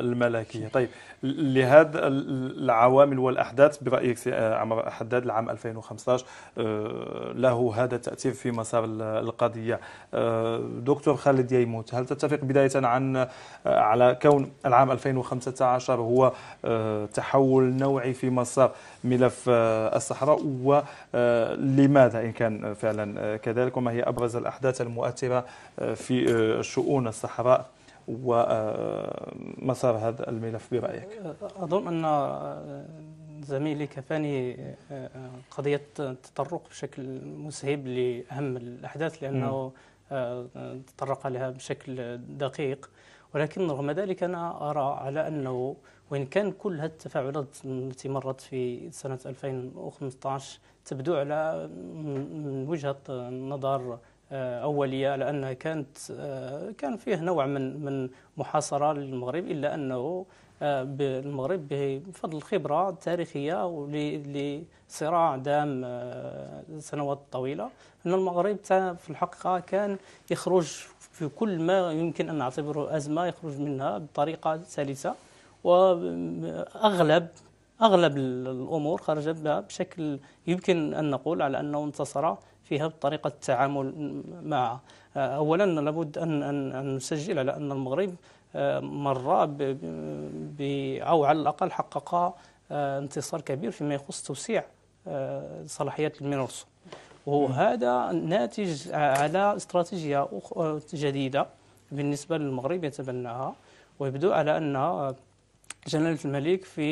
الملكية طيب لهذا العوامل والأحداث برأيك سي عمر حداد العام 2015 آه، له هذا التأثير في مسار القضية آه، دكتور خالد ييموت هل تتفق بداية عن آه، على كون العام 2015 هو تحول نوعي في مسار ملف الصحراء ولماذا إن كان فعلا كذلك وما هي أبرز الأحداث المؤثرة في شؤون الصحراء ومسار هذا الملف برأيك أظن أن زميلي كفاني قضية التطرق بشكل مسهب لأهم الأحداث لأنه تطرق لها بشكل دقيق ولكن رغم ذلك أنا أرى على أنه وإن كان كل هذه التفاعلات التي مرت في سنة 2015 تبدو على من وجهة نظر آه، أولية لأنها كانت آه، كان فيه نوع من من محاصرة للمغرب إلا أنه آه، بالمغرب بفضل الخبرة التاريخية لصراع دام سنوات طويلة أن المغرب في الحقيقة كان يخرج في كل ما يمكن أن نعتبره أزمة يخرج منها بطريقة سلسة وأغلب أغلب الأمور خرج بها بشكل يمكن أن نقول على أنه انتصر فيها طريقة التعامل مع أولا لابد أن, أن, أن نسجل على أن المغرب آه، مر أو على الأقل حقق آه، انتصار كبير فيما يخص توسيع آه، صلاحيات المينورسو وهذا ناتج على استراتيجية جديدة بالنسبة للمغرب يتبناها ويبدو على أن جلالة الملك في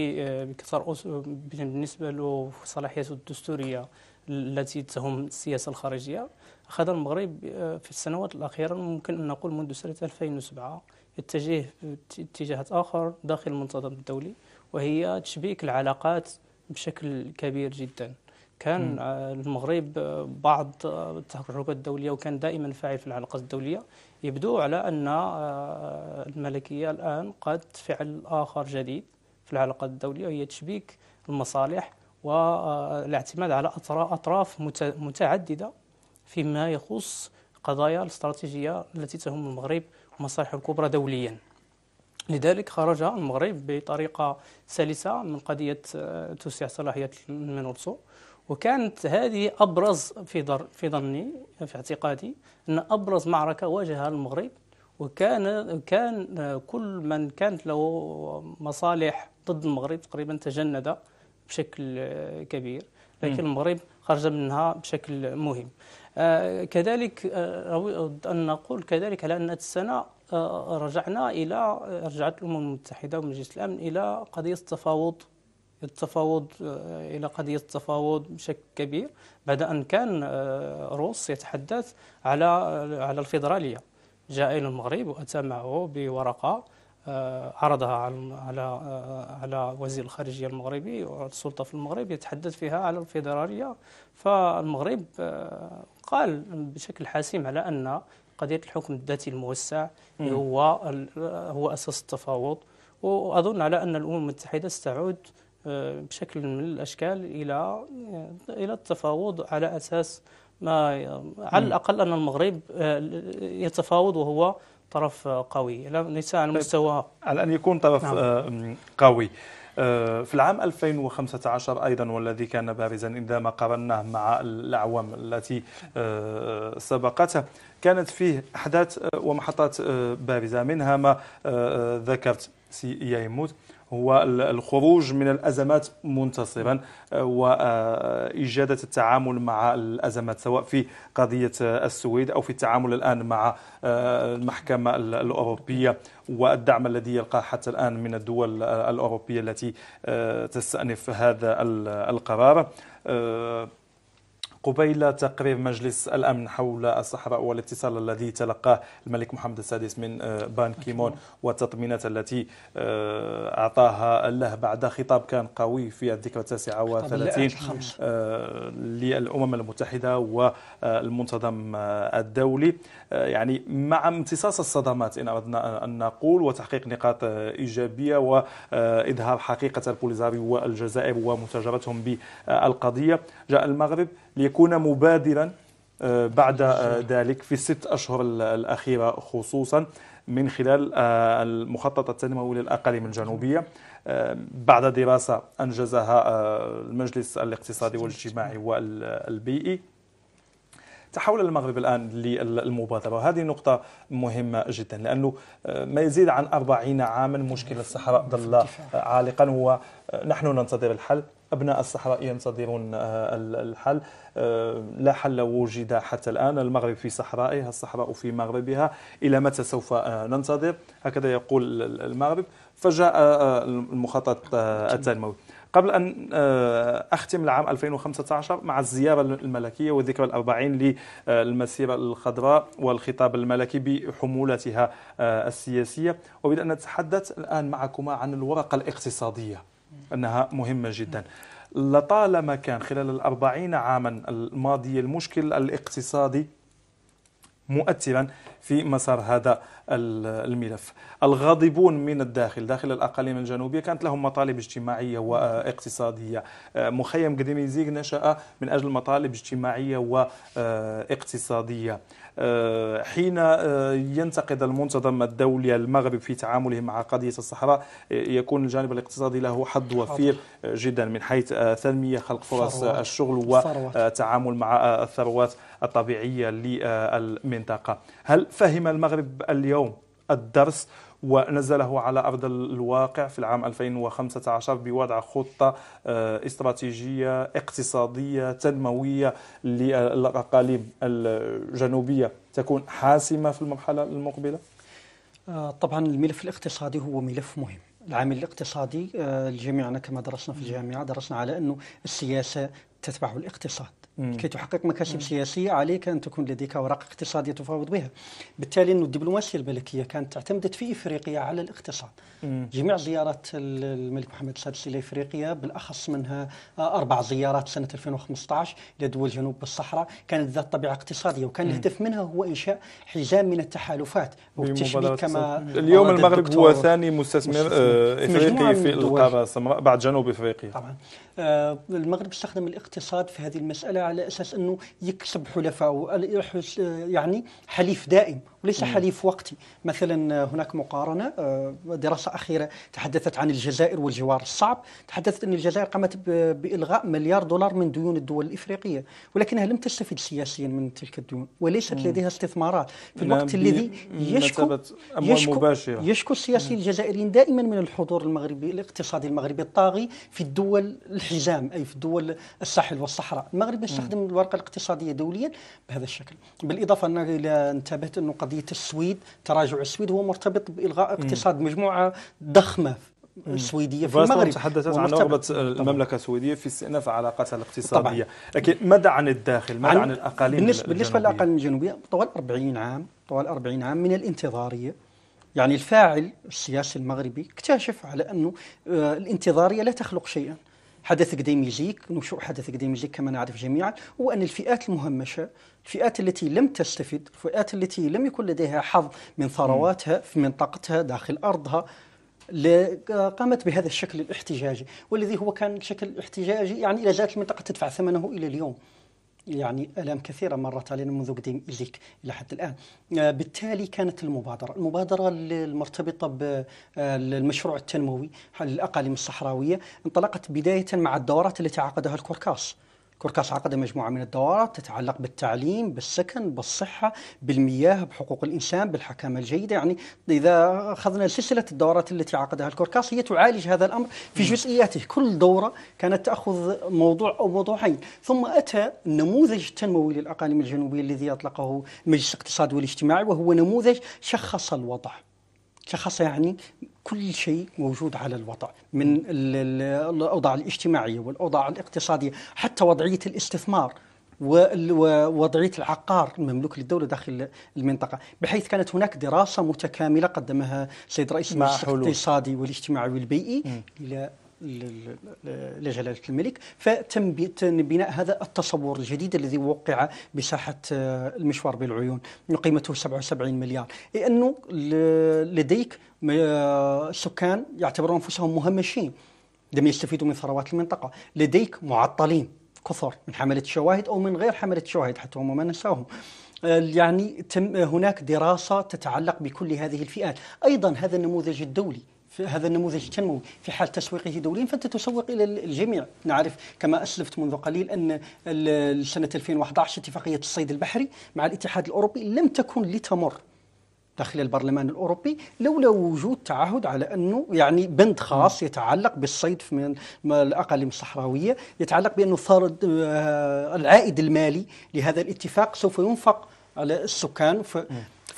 بكثر بالنسبة له صلاحياته الدستورية التي تهم السياسة الخارجية أخذ المغرب آه، في السنوات الأخيرة ممكن أن نقول منذ سنة 2007 اتجه اتجاهات آخر داخل المنتظم الدولي وهي تشبيك العلاقات بشكل كبير جدا كان آه، المغرب آه، بعض التحركات الدولية وكان دائما فاعل في العلاقات الدولية يبدو على أن الملكية الآن قد فعل آخر جديد في العلاقات الدولية وهي تشبيك المصالح والاعتماد على أطراف متعددة فيما يخص قضايا الاستراتيجية التي تهم المغرب ومصالحه الكبرى دوليا لذلك خرج المغرب بطريقة سلسة من قضية آه، توسيع صلاحية المنورسو وكانت هذه أبرز في, در في ظني في اعتقادي أن أبرز معركة واجهها المغرب وكان كان آه، كل من كانت له مصالح ضد المغرب تقريبا تجند بشكل آه، كبير لكن المغرب خرج منها بشكل مهم آه، كذلك أود آه، أن نقول كذلك على أن السنة رجعنا إلى رجعت الأمم المتحدة ومجلس الأمن إلى قضية التفاوض التفاوض الى قضيه التفاوض بشكل كبير بعد ان كان روس يتحدث على على الفيدراليه جاء الى المغرب واتى معه بورقه آه، عرضها على آه، على وزير الخارجيه المغربي والسلطه في المغرب يتحدث فيها على الفيدراليه فالمغرب آه، قال بشكل حاسم على ان قضيه الحكم الذاتي الموسع هو هو اساس التفاوض واظن على ان الامم المتحده ستعود بشكل من الاشكال الى الى التفاوض على اساس ما على الاقل ان المغرب يتفاوض وهو طرف آه، قوي ليس طيب، على مستوى على أن يكون طرف نعم. آه، قوي آه، في العام 2015 أيضا والذي كان بارزا عندما قارناه مع الأعوام التي سبقته كانت فيه أحداث ومحطات بارزة منها ما ذكرت سي يايموت هو الخروج من الازمات منتصرا آه، واجاده التعامل مع الازمات سواء في قضيه آه، السويد او في التعامل الان مع آه، المحكمه الاوروبيه والدعم الذي يلقاه حتى الان من الدول الاوروبيه التي تستأنف هذا القرار قبيل تقرير مجلس الأمن حول الصحراء والاتصال الذي تلقاه الملك محمد السادس من آه، بان كيمون والتطمينات التي آه، أعطاها له بعد خطاب كان قوي في الذكرى التاسعة وثلاثين آه، للأمم المتحدة والمنتظم الدولي يعني مع امتصاص الصدمات إن أردنا أن نقول وتحقيق نقاط إيجابية وإظهار حقيقة البوليزاري والجزائر ومتاجرتهم بالقضية جاء المغرب لي يكون مبادرا آه، بعد آه، ذلك في الست أشهر الأخيرة خصوصا من خلال آه، المخطط التنموي للأقاليم الجنوبية بعد دراسة أنجزها المجلس الاقتصادي والاجتماعي والبيئي تحول المغرب الآن للمبادرة وهذه نقطة مهمة جدا لأنه آه، ما يزيد عن 40 عاما مشكل الصحراء ظل عالقا ونحن آه، ننتظر الحل أبناء الصحراء ينتظرون آه، الحل لا حل وجد حتى الآن المغرب في صحرائها الصحراء في مغربها إلى متى سوف ننتظر هكذا يقول المغرب فجاء المخطط التنموي قبل أن آه، أختم العام 2015 مع الزيارة الملكية والذكرى الأربعين للمسيرة الخضراء والخطاب الملكي بحمولتها آه، السياسية أريد أن أتحدث الآن معكما عن الورقة الاقتصادية أنها مهمة جدا لطالما كان خلال الأربعين عاما الماضية المشكل الاقتصادي مؤثرا في مسار هذا الملف الغاضبون من الداخل داخل الأقاليم الجنوبية كانت لهم مطالب اجتماعية واقتصادية مخيم قديم زيغ نشأ من أجل مطالب اجتماعية واقتصادية آه، حين آه، ينتقد المنتظم الدولي المغرب في تعامله مع قضية الصحراء آه، يكون الجانب الاقتصادي له حظ وفير جدا من حيث تنمية خلق فرص الشغل وتعامل مع الثروات الطبيعية للمنطقة هل فهم المغرب اليوم الدرس ونزله على أرض الواقع في العام 2015 بوضع خطة آه، استراتيجية اقتصادية تنموية للأقاليم الجنوبية تكون حاسمة في المرحلة المقبلة؟ آه، طبعا الملف الاقتصادي هو ملف مهم العامل الاقتصادي الجميع آه، كما درسنا في الجامعه درسنا على انه السياسه تتبعه الاقتصاد كي تحقق مكاسب سياسية عليك أن تكون لديك أوراق اقتصادية تفاوض بها بالتالي أن الدبلوماسية الملكية كانت اعتمدت في إفريقيا على الاقتصاد مم. جميع زيارات الملك محمد السادس إلى إفريقيا بالأخص منها آه، أربع زيارات سنة 2015 إلى دول جنوب الصحراء كانت ذات طبيعة اقتصادية وكان الهدف منها هو إنشاء حزام من التحالفات كما اليوم المغرب هو ثاني مستثمر, آه، إفريقي في القارة السمراء بعد جنوب إفريقيا طبعا آه، المغرب استخدم الاقتصاد الاقتصاد في هذه المسألة على أساس أنه يكسب حلفاء آه، يعني حليف دائم وليس حليف وقتي مثلا آه، هناك مقارنة آه، دراسة أخيرة تحدثت عن الجزائر والجوار الصعب تحدثت أن الجزائر قامت بإلغاء مليار دولار من ديون الدول الإفريقية ولكنها لم تستفد سياسيا من تلك الديون وليست لديها استثمارات في نعم، الوقت الذي يشكو يشكو, يشكو السياسيين الجزائريين دائما من الحضور المغربي الاقتصادي المغربي الطاغي في الدول الحزام أي في الدول السعودية الساحل والصحراء المغرب يستخدم الورقه الاقتصاديه دوليا بهذا الشكل بالاضافه ان الى انتبهت انه قضيه السويد تراجع السويد هو مرتبط بالغاء اقتصاد مجموعه ضخمه السويديه في المغرب تحدثت عن رغبه المملكه السويديه في استئناف علاقاتها الاقتصاديه طبعا. لكن ماذا عن الداخل ماذا عن, عن الاقاليم بالنسبه الجنوبية؟ بالنسبه للاقاليم الجنوبيه طوال 40 عام طوال 40 عام من الانتظاريه يعني الفاعل السياسي المغربي اكتشف على انه آه، الانتظاريه لا تخلق شيئا حدث قديم يجيك نشوء حدث قديم يجيك كما نعرف جميعا هو أن الفئات المهمشة الفئات التي لم تستفد الفئات التي لم يكن لديها حظ من ثرواتها في منطقتها داخل أرضها قامت بهذا الشكل الاحتجاجي والذي هو كان شكل احتجاجي يعني إلى جات المنطقة تدفع ثمنه إلى اليوم يعني الام كثيره مرت علينا منذ قديم اليك الى حد الان آه، بالتالي كانت المبادره المبادره المرتبطه بالمشروع آه، التنموي الاقاليم الصحراويه انطلقت بدايه مع الدورات التي عقدها الكوركاس كوركاس عقد مجموعة من الدورات تتعلق بالتعليم بالسكن بالصحة بالمياه بحقوق الإنسان بالحكامة الجيدة يعني إذا أخذنا سلسلة الدورات التي عقدها الكوركاس هي تعالج هذا الأمر في جزئياته كل دورة كانت تأخذ موضوع أو موضوعين ثم أتى النموذج التنموي للأقاليم الجنوبية الذي أطلقه مجلس الاقتصاد والاجتماعي وهو نموذج شخص الوضع شخص يعني كل شيء موجود على الوضع من الاوضاع الاجتماعيه والاوضاع الاقتصاديه حتى وضعيه الاستثمار ووضعيه العقار المملوك للدوله داخل المنطقه، بحيث كانت هناك دراسه متكامله قدمها سيد رئيس المجلس الاقتصادي والاجتماعي والبيئي الى لجلالة الملك فتم بناء هذا التصور الجديد الذي وقع بساحة آه، المشوار بالعيون قيمته 77 مليار لأنه إيه، لديك آه، سكان يعتبرون أنفسهم مهمشين لم يستفيدوا من ثروات المنطقة لديك معطلين كثر من حملة الشواهد أو من غير حملة الشواهد حتى هم ما نساهم آه، يعني تم هناك دراسة تتعلق بكل هذه الفئات أيضا هذا النموذج الدولي في هذا النموذج التنموي في حال تسويقه دوليا فانت تسوق الى الجميع نعرف كما اسلفت منذ قليل ان سنه 2011 اتفاقيه الصيد البحري مع الاتحاد الاوروبي لم تكن لتمر داخل البرلمان الاوروبي لولا وجود تعهد على انه يعني بند خاص يتعلق بالصيد من الاقاليم الصحراويه يتعلق بانه فرض آه، العائد المالي لهذا الاتفاق سوف ينفق على السكان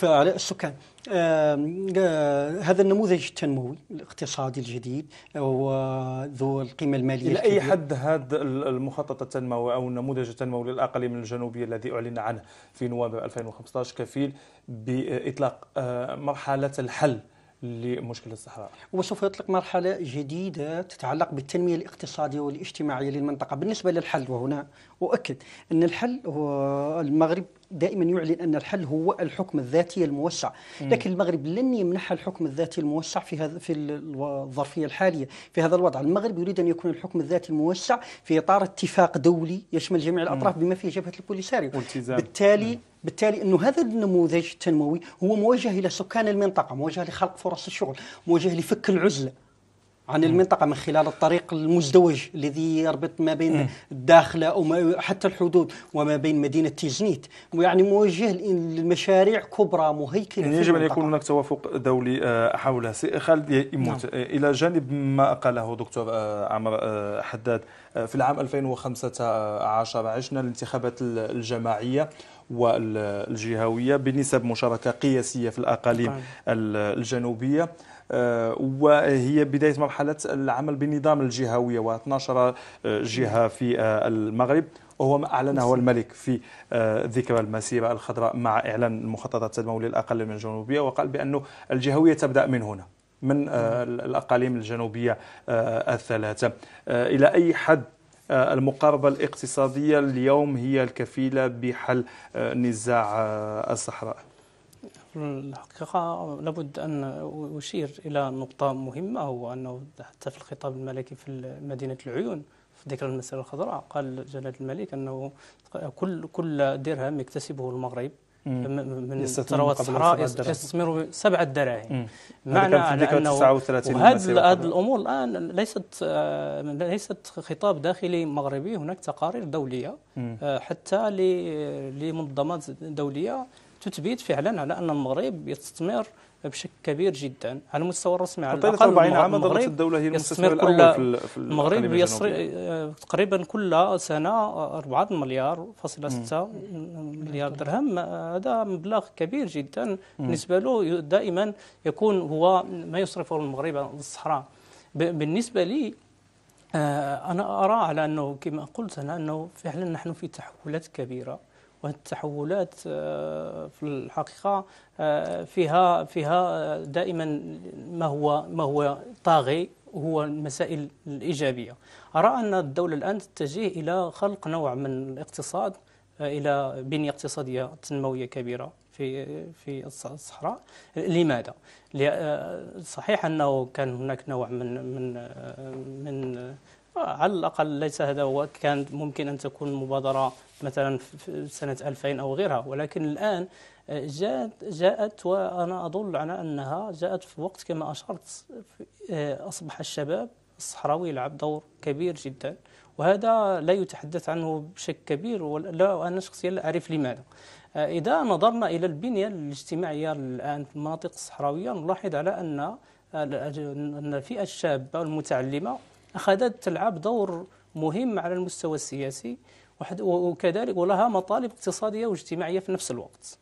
فعلى السكان آه، هذا النموذج التنموي الاقتصادي الجديد آه، وذو القيمه الماليه الى اي حد هذا المخطط التنموي او النموذج التنموي للاقاليم الجنوبيه الذي اعلن عنه في نوفمبر 2015 كفيل باطلاق آه، مرحله الحل لمشكلة الصحراء وسوف يطلق مرحلة جديدة تتعلق بالتنمية الاقتصادية والاجتماعية للمنطقة بالنسبة للحل وهنا واكد ان الحل هو المغرب دائما يعلن ان الحل هو الحكم الذاتي الموسع، لكن المغرب لن يمنح الحكم الذاتي الموسع في هذا في الظرفيه الحاليه، في هذا الوضع، المغرب يريد ان يكون الحكم الذاتي الموسع في اطار اتفاق دولي يشمل جميع الاطراف بما فيه جبهه البوليساريو. بالتالي بالتالي انه هذا النموذج التنموي هو موجه الى سكان المنطقه، موجه لخلق فرص الشغل، موجه لفك العزله. عن المنطقة من خلال الطريق المزدوج الذي يربط ما بين الداخلة أو حتى الحدود وما بين مدينة تيزنيت ويعني موجه لمشاريع كبرى مهيكلة يعني يجب أن يكون هناك توافق دولي آه، حولها سي خالد يموت نعم. آه، إلى جانب ما قاله دكتور آه، عمر حداد في العام 2015 عشنا الانتخابات الجماعية والجهوية بنسب مشاركة قياسية في الأقاليم نعم. الجنوبية وهي بداية مرحلة العمل بالنظام الجهوية و12 جهة في آه، المغرب وهو ما أعلنه الملك في آه، ذكرى المسيرة الخضراء مع إعلان المخططات التنموية للاقاليم من الجنوبية وقال بأنه الجهوية تبدأ من هنا من آه، الأقاليم الجنوبية الثلاثة إلى أي حد المقاربة الاقتصادية اليوم هي الكفيلة بحل نزاع الصحراء الحقيقة لابد أن أشير إلى نقطة مهمة هو أنه حتى في الخطاب الملكي في مدينة العيون في ذكرى المسيرة الخضراء قال جلالة الملك أنه كل كل درهم يكتسبه المغرب من ثروات الصحراء يستثمر سبعة دراهم معنى على أنه هذه الأمور الآن ليست ليست خطاب داخلي مغربي هناك تقارير دولية مم. آه، حتى لمنظمات دولية تثبت فعلا على ان المغرب يستثمر بشكل كبير جدا على المستوى الرسمي على الاقل 40 عام ضربت الدوله هي المستثمر الاول في المغرب يصري آه، تقريبا كل سنه 4 مليار فاصلة 6 مليار درهم هذا مبلغ كبير جدا بالنسبه له دائما يكون هو ما يصرفه المغرب على الصحراء بالنسبه لي آه، انا ارى على انه كما قلت انا انه فعلا نحن في تحولات كبيره وهذه التحولات آه، في الحقيقه آه، فيها فيها آه، دائما ما هو ما هو طاغي هو المسائل الايجابيه ارى ان الدوله الان تتجه الى خلق نوع من الاقتصاد الى بنيه اقتصاديه تنمويه كبيره في في الصحراء لماذا صحيح انه كان هناك نوع من من من على الاقل ليس هذا هو كان ممكن ان تكون مبادره مثلا في سنة 2000 أو غيرها ولكن الآن آه، جاءت, جاءت وأنا أظن على أنها جاءت في وقت كما أشرت آه، أصبح الشباب الصحراوي يلعب دور كبير جدا وهذا لا يتحدث عنه بشكل كبير وأنا شخصيا لا أعرف لماذا آه، إذا نظرنا إلى البنية الاجتماعية الآن في المناطق الصحراوية نلاحظ على أن الفئة الشابة المتعلمة أخذت تلعب دور مهم على المستوى السياسي وكذلك ولها مطالب اقتصادية واجتماعية في نفس الوقت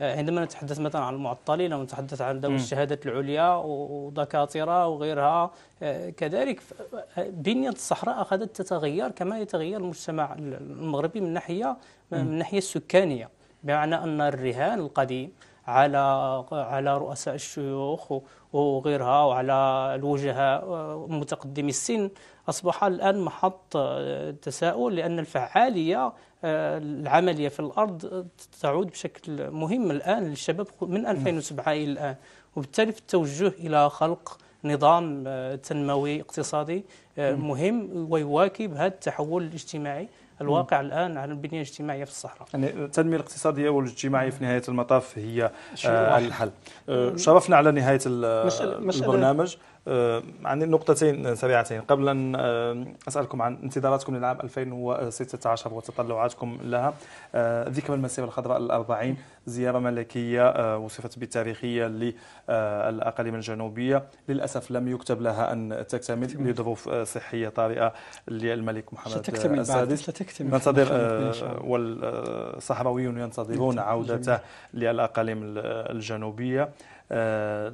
آه، عندما نتحدث مثلا عن المعطلين او نتحدث عن ذوي الشهادات العليا ودكاتره وغيرها آه، كذلك بنيه الصحراء اخذت تتغير كما يتغير المجتمع المغربي من ناحيه آه، من الناحيه السكانيه بمعنى ان الرهان القديم على على رؤساء الشيوخ وغيرها وعلى الوجهاء متقدمي السن أصبح الآن محط آه، تساؤل لأن الفعالية آه، العملية في الأرض تعود بشكل مهم الآن للشباب من 2007 نعم. إلى الآن وبالتالي في التوجه إلى خلق نظام آه، تنموي اقتصادي نعم. مهم ويواكب هذا التحول الاجتماعي الواقع مم. نعم. الان على البنيه الاجتماعيه في الصحراء. يعني التنميه الاقتصاديه والاجتماعيه في نهايه المطاف هي آه الحل. آه شرفنا على نهايه مش البرنامج. مش آه، عندي نقطتين سريعتين قبل أن آه، أسألكم عن انتظاراتكم للعام 2016 وتطلعاتكم لها آه، ذكرى المسيرة الخضراء الأربعين زيارة ملكية وصفت بالتاريخية للأقاليم الجنوبية للأسف لم يكتب لها أن تكتمل لظروف صحية طارئة للملك محمد السادس ننتظر والصحراويون ينتظرون عودته للأقاليم الجنوبية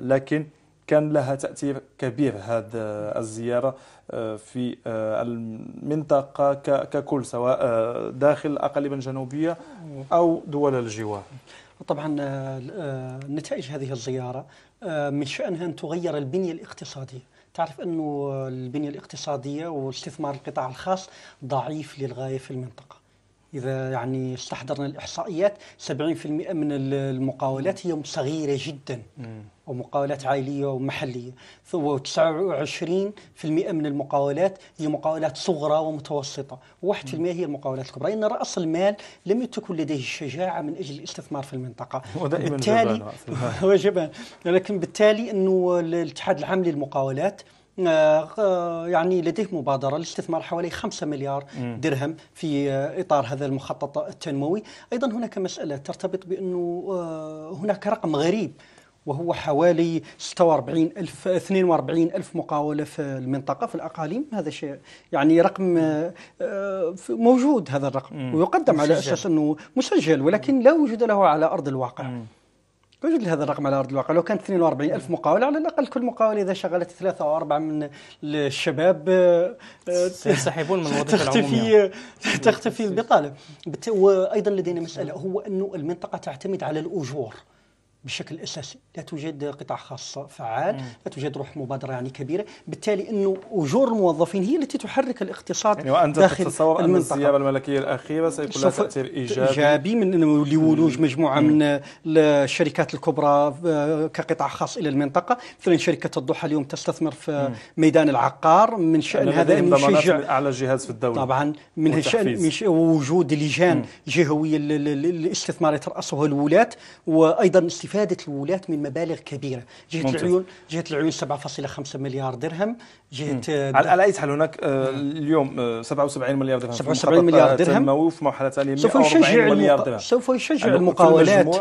لكن كان لها تاثير كبير هذه الزياره آه، في آه، المنطقه ككل سواء آه، داخل الاقاليم الجنوبيه او دول الجوار طبعا نتائج هذه الزياره من شانها ان تغير البنيه الاقتصاديه تعرف انه البنيه الاقتصاديه واستثمار القطاع الخاص ضعيف للغايه في المنطقه إذا يعني استحضرنا الإحصائيات 70% من المقاولات هي صغيرة جدا ومقاولات عائلية ومحلية و29% من المقاولات هي مقاولات صغرى ومتوسطة و1% هي المقاولات الكبرى إن رأس المال لم تكن لديه الشجاعة من أجل الاستثمار في المنطقة بالتالي وجبان لكن بالتالي أنه الاتحاد العام للمقاولات آه، يعني لديه مبادرة لاستثمار حوالي 5 مليار درهم في إطار هذا المخطط التنموي أيضا هناك مسألة ترتبط بأنه آه، هناك رقم غريب وهو حوالي 46 ألف 42 ألف مقاولة في المنطقة في الأقاليم هذا شيء يعني رقم آه، موجود هذا الرقم ويقدم على أساس أنه مسجل ولكن لا وجود له على أرض الواقع لا يوجد هذا الرقم على ارض الواقع لو كانت 42 الف مقاوله على الاقل كل مقاوله اذا شغلت ثلاثه او اربعه من الشباب آه، آه، سينسحبون من الوظيفه العموميه تختفي البطاله وايضا لدينا مساله هو انه المنطقه تعتمد على الاجور بشكل اساسي لا توجد قطاع خاص فعال لا توجد روح مبادره يعني كبيره بالتالي انه اجور الموظفين هي التي تحرك الاقتصاد يعني وانت داخل تتصور ان الزياره الملكيه الاخيره سيكون لها تاثير ايجابي ايجابي من لولوج مجموعه مم. من الشركات الكبرى آه، كقطاع خاص الى المنطقه مثلا شركه الضحى اليوم تستثمر في مم. ميدان العقار من شان يعني هذا ان يشجع اعلى جهاز في الدوله طبعا من شان وجود لجان جهويه للاستثمار يتراسها الولاه وايضا استفاده الولاة من مبالغ كبيره، جهه ممتاز. العيون جهه العيون 7.5 مليار درهم، جهه آه، على اي حال هناك آه، اليوم 77 آه، مليار درهم 77 مليار درهم سوف وفي مرحله 140 مليار درهم سوف يشجع المقاولات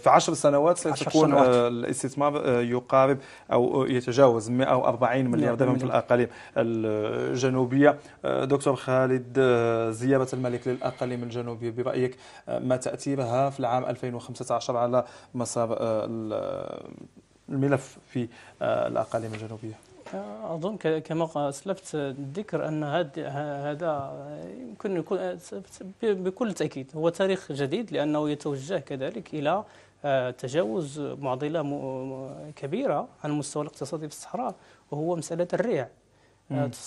في 10 سنوات سيكون الاستثمار يقارب او يتجاوز 140 مليار درهم في الاقاليم الجنوبيه دكتور خالد زياره الملك للاقاليم الجنوبيه برايك ما تاثيرها في العام 2015 على مسار آه، آه، الملف في آه، الأقاليم الجنوبية اظن كما اسلفت الذكر ان هذا يمكن يكون بكل تاكيد هو تاريخ جديد لانه يتوجه كذلك الى تجاوز معضله كبيره على المستوى الاقتصادي في الصحراء وهو مساله الريع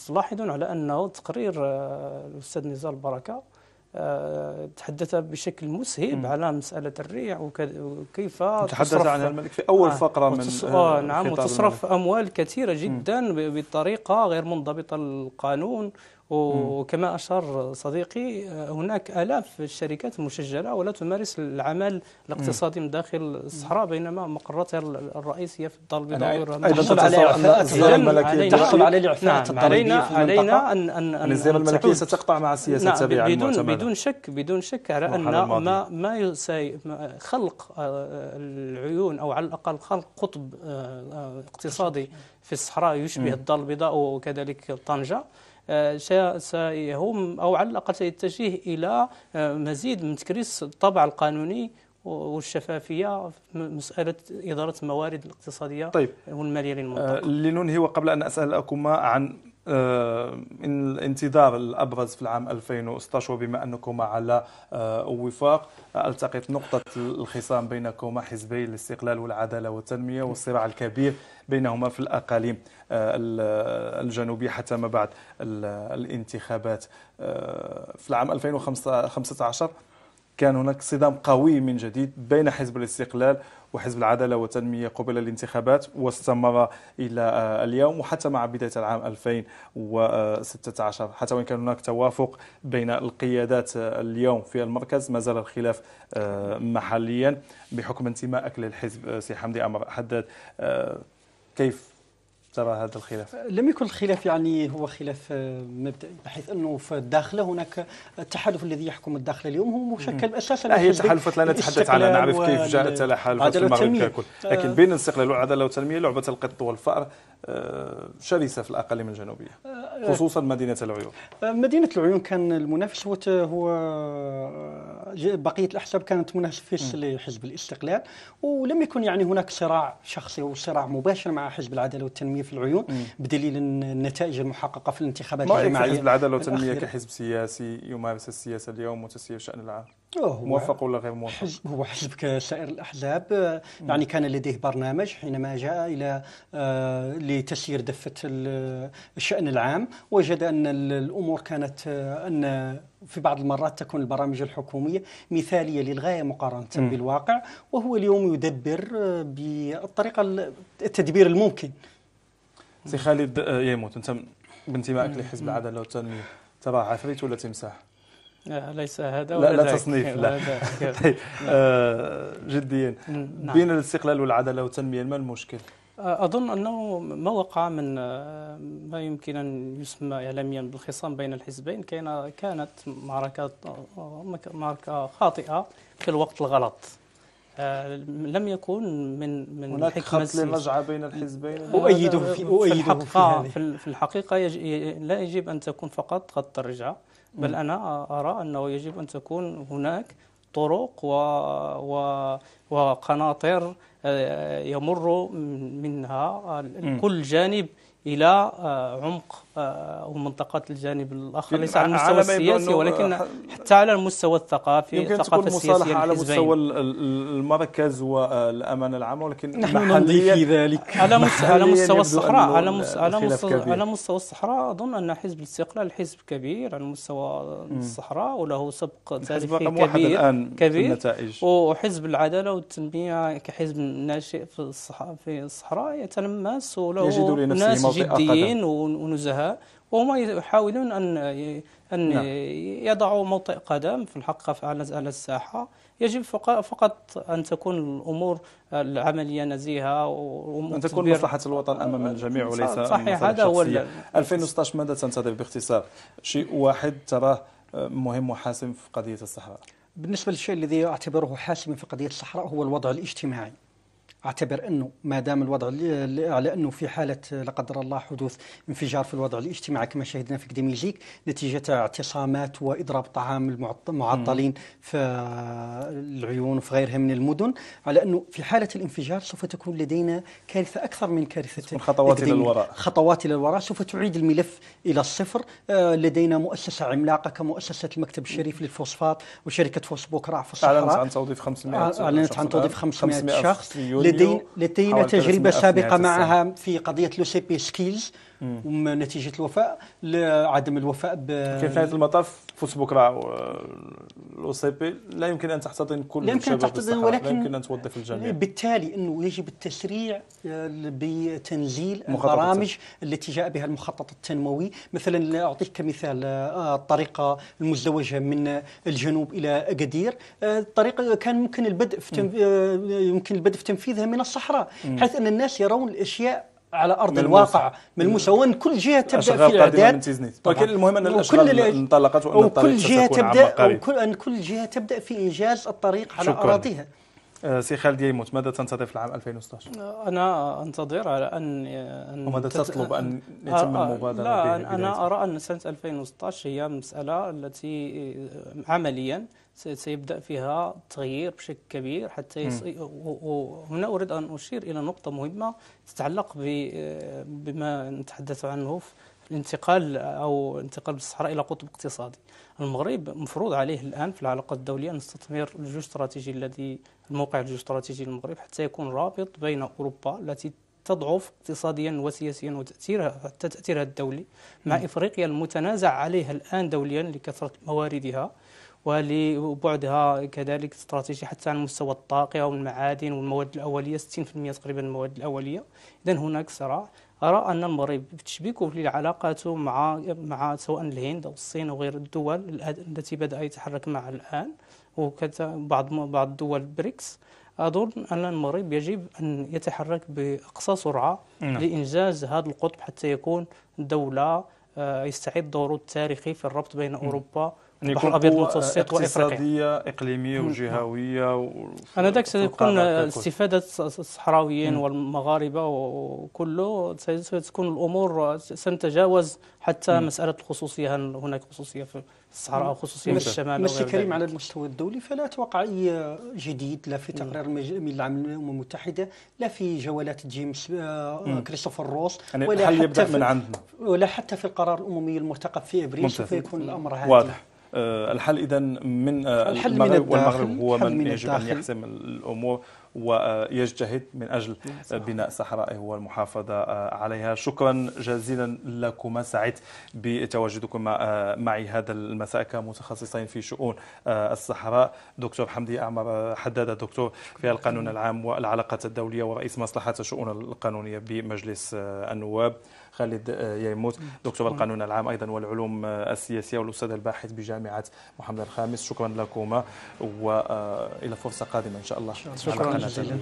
تلاحظون على انه تقرير الاستاذ نزار البركه تحدث بشكل مسهب على مسألة الريع وكيف تحدث عن الملك في أول آه. فقره آه من وتص... آه نعم وتصرف الملك. أموال كثيرة جدا بطريقة غير منضبطة للقانون وكما أشار صديقي هناك آلاف الشركات المسجلة ولا تمارس العمل الاقتصادي من داخل الصحراء بينما مقراتها الرئيسية في الدار البيضاء أجلت علينا علينا علينا أن أن أن الزيارة الملكية ستقطع مع السياسة التابعة نعم، بدون بدون شك بدون شك على أن ما ما خلق آه، العيون أو على الأقل خلق قطب آه، آه، اقتصادي في الصحراء يشبه الدار البيضاء وكذلك طنجة سيهم أو على الأقل سيتجه إلى آه، مزيد من تكريس الطابع القانوني والشفافيه في مساله اداره الموارد الاقتصاديه طيب. والماليه للمنطقه آه، لننهي وقبل ان اسالكما عن آه، الانتظار الابرز في العام 2016 وبما انكما على وفاق التقط نقطه الخصام بينكما حزبي الاستقلال والعداله والتنميه والصراع الكبير بينهما في الاقاليم آه، الجنوبي حتى ما بعد الانتخابات آه، في العام 2015 كان هناك صدام قوي من جديد بين حزب الاستقلال وحزب العداله والتنميه قبل الانتخابات واستمر الى آه، اليوم وحتى مع بدايه العام 2016 حتى وان كان هناك توافق بين القيادات اليوم في المركز ما زال الخلاف محليا بحكم انتمائك للحزب سي حمدي امر حداد كيف ترى هذا الخلاف؟ لم يكن الخلاف يعني هو خلاف آه، مبدئي بحيث انه في الداخل هناك التحالف الذي يحكم الداخل اليوم هو مشكل اساسا هي تحالفات لا نتحدث عنها نعرف كيف جاءت تحالفات المغرب ككل لكن بين الاستقلال والعداله والتنميه لعبه القط والفأر آه، شرسه في الاقاليم الجنوبيه آه، خصوصا مدينه العيون مدينه العيون كان المنافس هو بقيه الاحزاب كانت منافسه لحزب الاستقلال ولم يكن يعني هناك صراع شخصي او صراع مباشر مع حزب العداله والتنميه في العيون بدليل النتائج المحققه في الانتخابات الجماعيه ما حزب العداله والتنميه كحزب سياسي يمارس السياسه اليوم وتسيير شان العام موفق ولا غير موفق؟ حزب هو حزب كسائر الاحزاب آه، يعني كان لديه برنامج حينما جاء الى آه، لتسيير دفه الشان العام وجد ان الامور كانت آه، ان في بعض المرات تكون البرامج الحكومية مثالية للغاية مقارنة م. بالواقع وهو اليوم يدبر بالطريقة التدبير الممكن سي خالد يموت انت بانتمائك لحزب العداله والتنميه تبع عفريت ولا تمساح؟ آه، ليس هذا ولا لا, لا تصنيف لا طيب نعم. آه، جديا نعم. بين الاستقلال والعداله والتنميه ما المشكل؟ آه، اظن انه ما وقع من ما يمكن ان يسمى اعلاميا بالخصام بين الحزبين كان كانت معركه معركه خاطئه في الوقت الغلط لم يكن من من هناك خط للرجعه بين الحزبين اؤيده في في, في الحقيقه في الحقيقه لا يجب ان تكون فقط خط الرجعه بل أنا أرى أنه يجب أن تكون هناك طرق و... و... وقناطر آه، يمر منها كل جانب الى آه، عمق ومنطقه آه، الجانب الاخر ليس على المستوى السياسي ولكن آه، حتى على المستوى الثقافي يمكن الثقافه تكون مصالحه على مستوى المركز والامانه العامه ولكن نحن نمضي في ذلك على على مستوى الصحراء على مستوى على مستوى الصحراء اظن ان حزب الاستقلال حزب كبير على مستوى الصحراء وله سبق تاريخي كبير الآن كبير النتائج. وحزب العداله والتنميه كحزب ناشئ في الصحراء يتلمس وله لنفسه جديين ونزهاء وهم يحاولون أن أن نعم. يضعوا موطئ قدم في الحقيقة على الساحة يجب فقط أن تكون الأمور العملية نزيهة أن تكون مصلحة الوطن أمام الجميع وليس صحيح هذا هو 2016 ماذا تنتظر باختصار؟ شيء واحد تراه مهم وحاسم في قضية الصحراء بالنسبة للشيء الذي أعتبره حاسما في قضية الصحراء هو الوضع الاجتماعي اعتبر انه ما دام الوضع على انه في حاله لا قدر الله حدوث انفجار في الوضع الاجتماعي كما شهدنا في كديميجيك نتيجه اعتصامات واضراب طعام المعطلين في العيون وفي غيرها من المدن على انه في حاله الانفجار سوف تكون لدينا كارثه اكثر من كارثه خطوات الى الوراء خطوات الى الوراء سوف تعيد الملف الى الصفر آه، لدينا مؤسسه عملاقه كمؤسسه المكتب الشريف للفوسفات وشركه فوسبوكرا في الصحراء اعلنت عن توظيف 500 اعلنت عن توظيف 500 شخص لدينا لدينا تجربه سابقه معها في قضيه لو سي بي سكيلز ونتيجه الوفاء لعدم الوفاء ب في نهايه المطاف فوت بكره آه، الاو سي بي لا يمكن ان تحتضن كل لا يمكن ان تحتضن ولكن لا يمكن ان توظف الجميع بالتالي انه يجب التسريع آه، بتنزيل البرامج التي جاء بها المخطط التنموي مثلا اعطيك كمثال آه، الطريقه المزدوجه من الجنوب الى اكادير الطريقه كان ممكن البدء في تنف... يمكن البدء في تنفيذها من الصحراء حيث ان الناس يرون الاشياء على ارض من الواقع من المشون كل جهه تبدا في الاعداد ولكن المهم ان الاشغال انطلقت وان وكل جهه تبدا وكل ان كل جهه تبدا في انجاز الطريق على شكرا. اراضيها آه، سي خالد يموت ماذا تنتظر في العام 2016 انا انتظر على ان, أن وماذا تطلب ان يتم آه، آه، المبادره لا انا ارى ان سنه 2016 هي مساله التي عمليا سيبدا فيها تغيير بشكل كبير حتى يص... وهنا اريد ان اشير الى نقطه مهمه تتعلق ب... بما نتحدث عنه في الانتقال او انتقال الصحراء الى قطب اقتصادي. المغرب مفروض عليه الان في العلاقات الدوليه ان يستثمر الجيو استراتيجي الذي الموقع الجيو استراتيجي للمغرب حتى يكون رابط بين اوروبا التي تضعف اقتصاديا وسياسيا وتأثيرها حتى تأثيرها الدولي مع م. إفريقيا المتنازع عليها الآن دوليا لكثرة مواردها ولبعدها كذلك استراتيجي حتى على مستوى الطاقة والمعادن والمواد الأولية 60% تقريبا المواد الأولية إذا هناك صراع أرى أن المغرب بتشبيكه علاقاته مع مع سواء الهند أو الصين أو غير الدول التي بدأ يتحرك معها الآن وكذا بعض بعض دول بريكس أظن أن المغرب يجب أن يتحرك بأقصى سرعة نعم. لإنجاز هذا القطب حتى يكون دولة آه، يستعيد دوره التاريخي في الربط بين أوروبا ان يكون الابيض المتوسط اقتصاديه اقليميه وجهويه و... انا ذاك سيكون استفاده الصحراويين والمغاربه وكله ستكون الامور سنتجاوز حتى م. مساله الخصوصيه هل هناك خصوصيه في الصحراء او خصوصيه في الشمال مشي كريم على المستوى الدولي فلا اتوقع اي جديد لا في تقرير من العام الامم المتحده لا في جولات جيمس آه، كريستوفر روس يعني ولا حتى يبدا من عندنا ولا حتى في القرار الاممي المرتقب في ابريل سوف يكون الامر هادي واضح آه، الحل اذا من آه، الحل المغرب من الداخل والمغرب هو من, من يجب الداخل. ان يحسم الامور ويجتهد من اجل بناء صحرائه والمحافظه عليها شكرا جزيلا لكما سعدت بتواجدكما آه، معي هذا المساء كمتخصصين في شؤون الصحراء دكتور حمدي اعمر حداد دكتور في القانون العام والعلاقات الدوليه ورئيس مصلحه الشؤون القانونيه بمجلس النواب خالد آه، ييموت دكتور القانون العام أيضا والعلوم آه، السياسية والأستاذ الباحث بجامعة محمد الخامس شكرا لكما وإلى آه، فرصة قادمة إن شاء الله شكرا جزيلا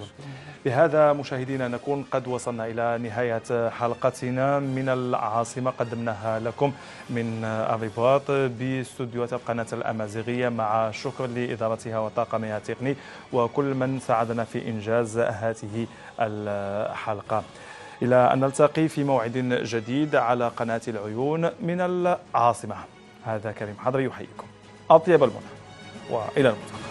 بهذا مشاهدينا نكون قد وصلنا إلى نهاية حلقتنا من العاصمة قدمناها لكم من الرباط باستديوهات القناة الأمازيغية مع شكر لإدارتها وطاقمها التقني وكل من ساعدنا في إنجاز هذه الحلقة إلى أن نلتقي في موعد جديد على قناة العيون من العاصمة هذا كريم حضري يحييكم أطيب المنى وإلى الملتقى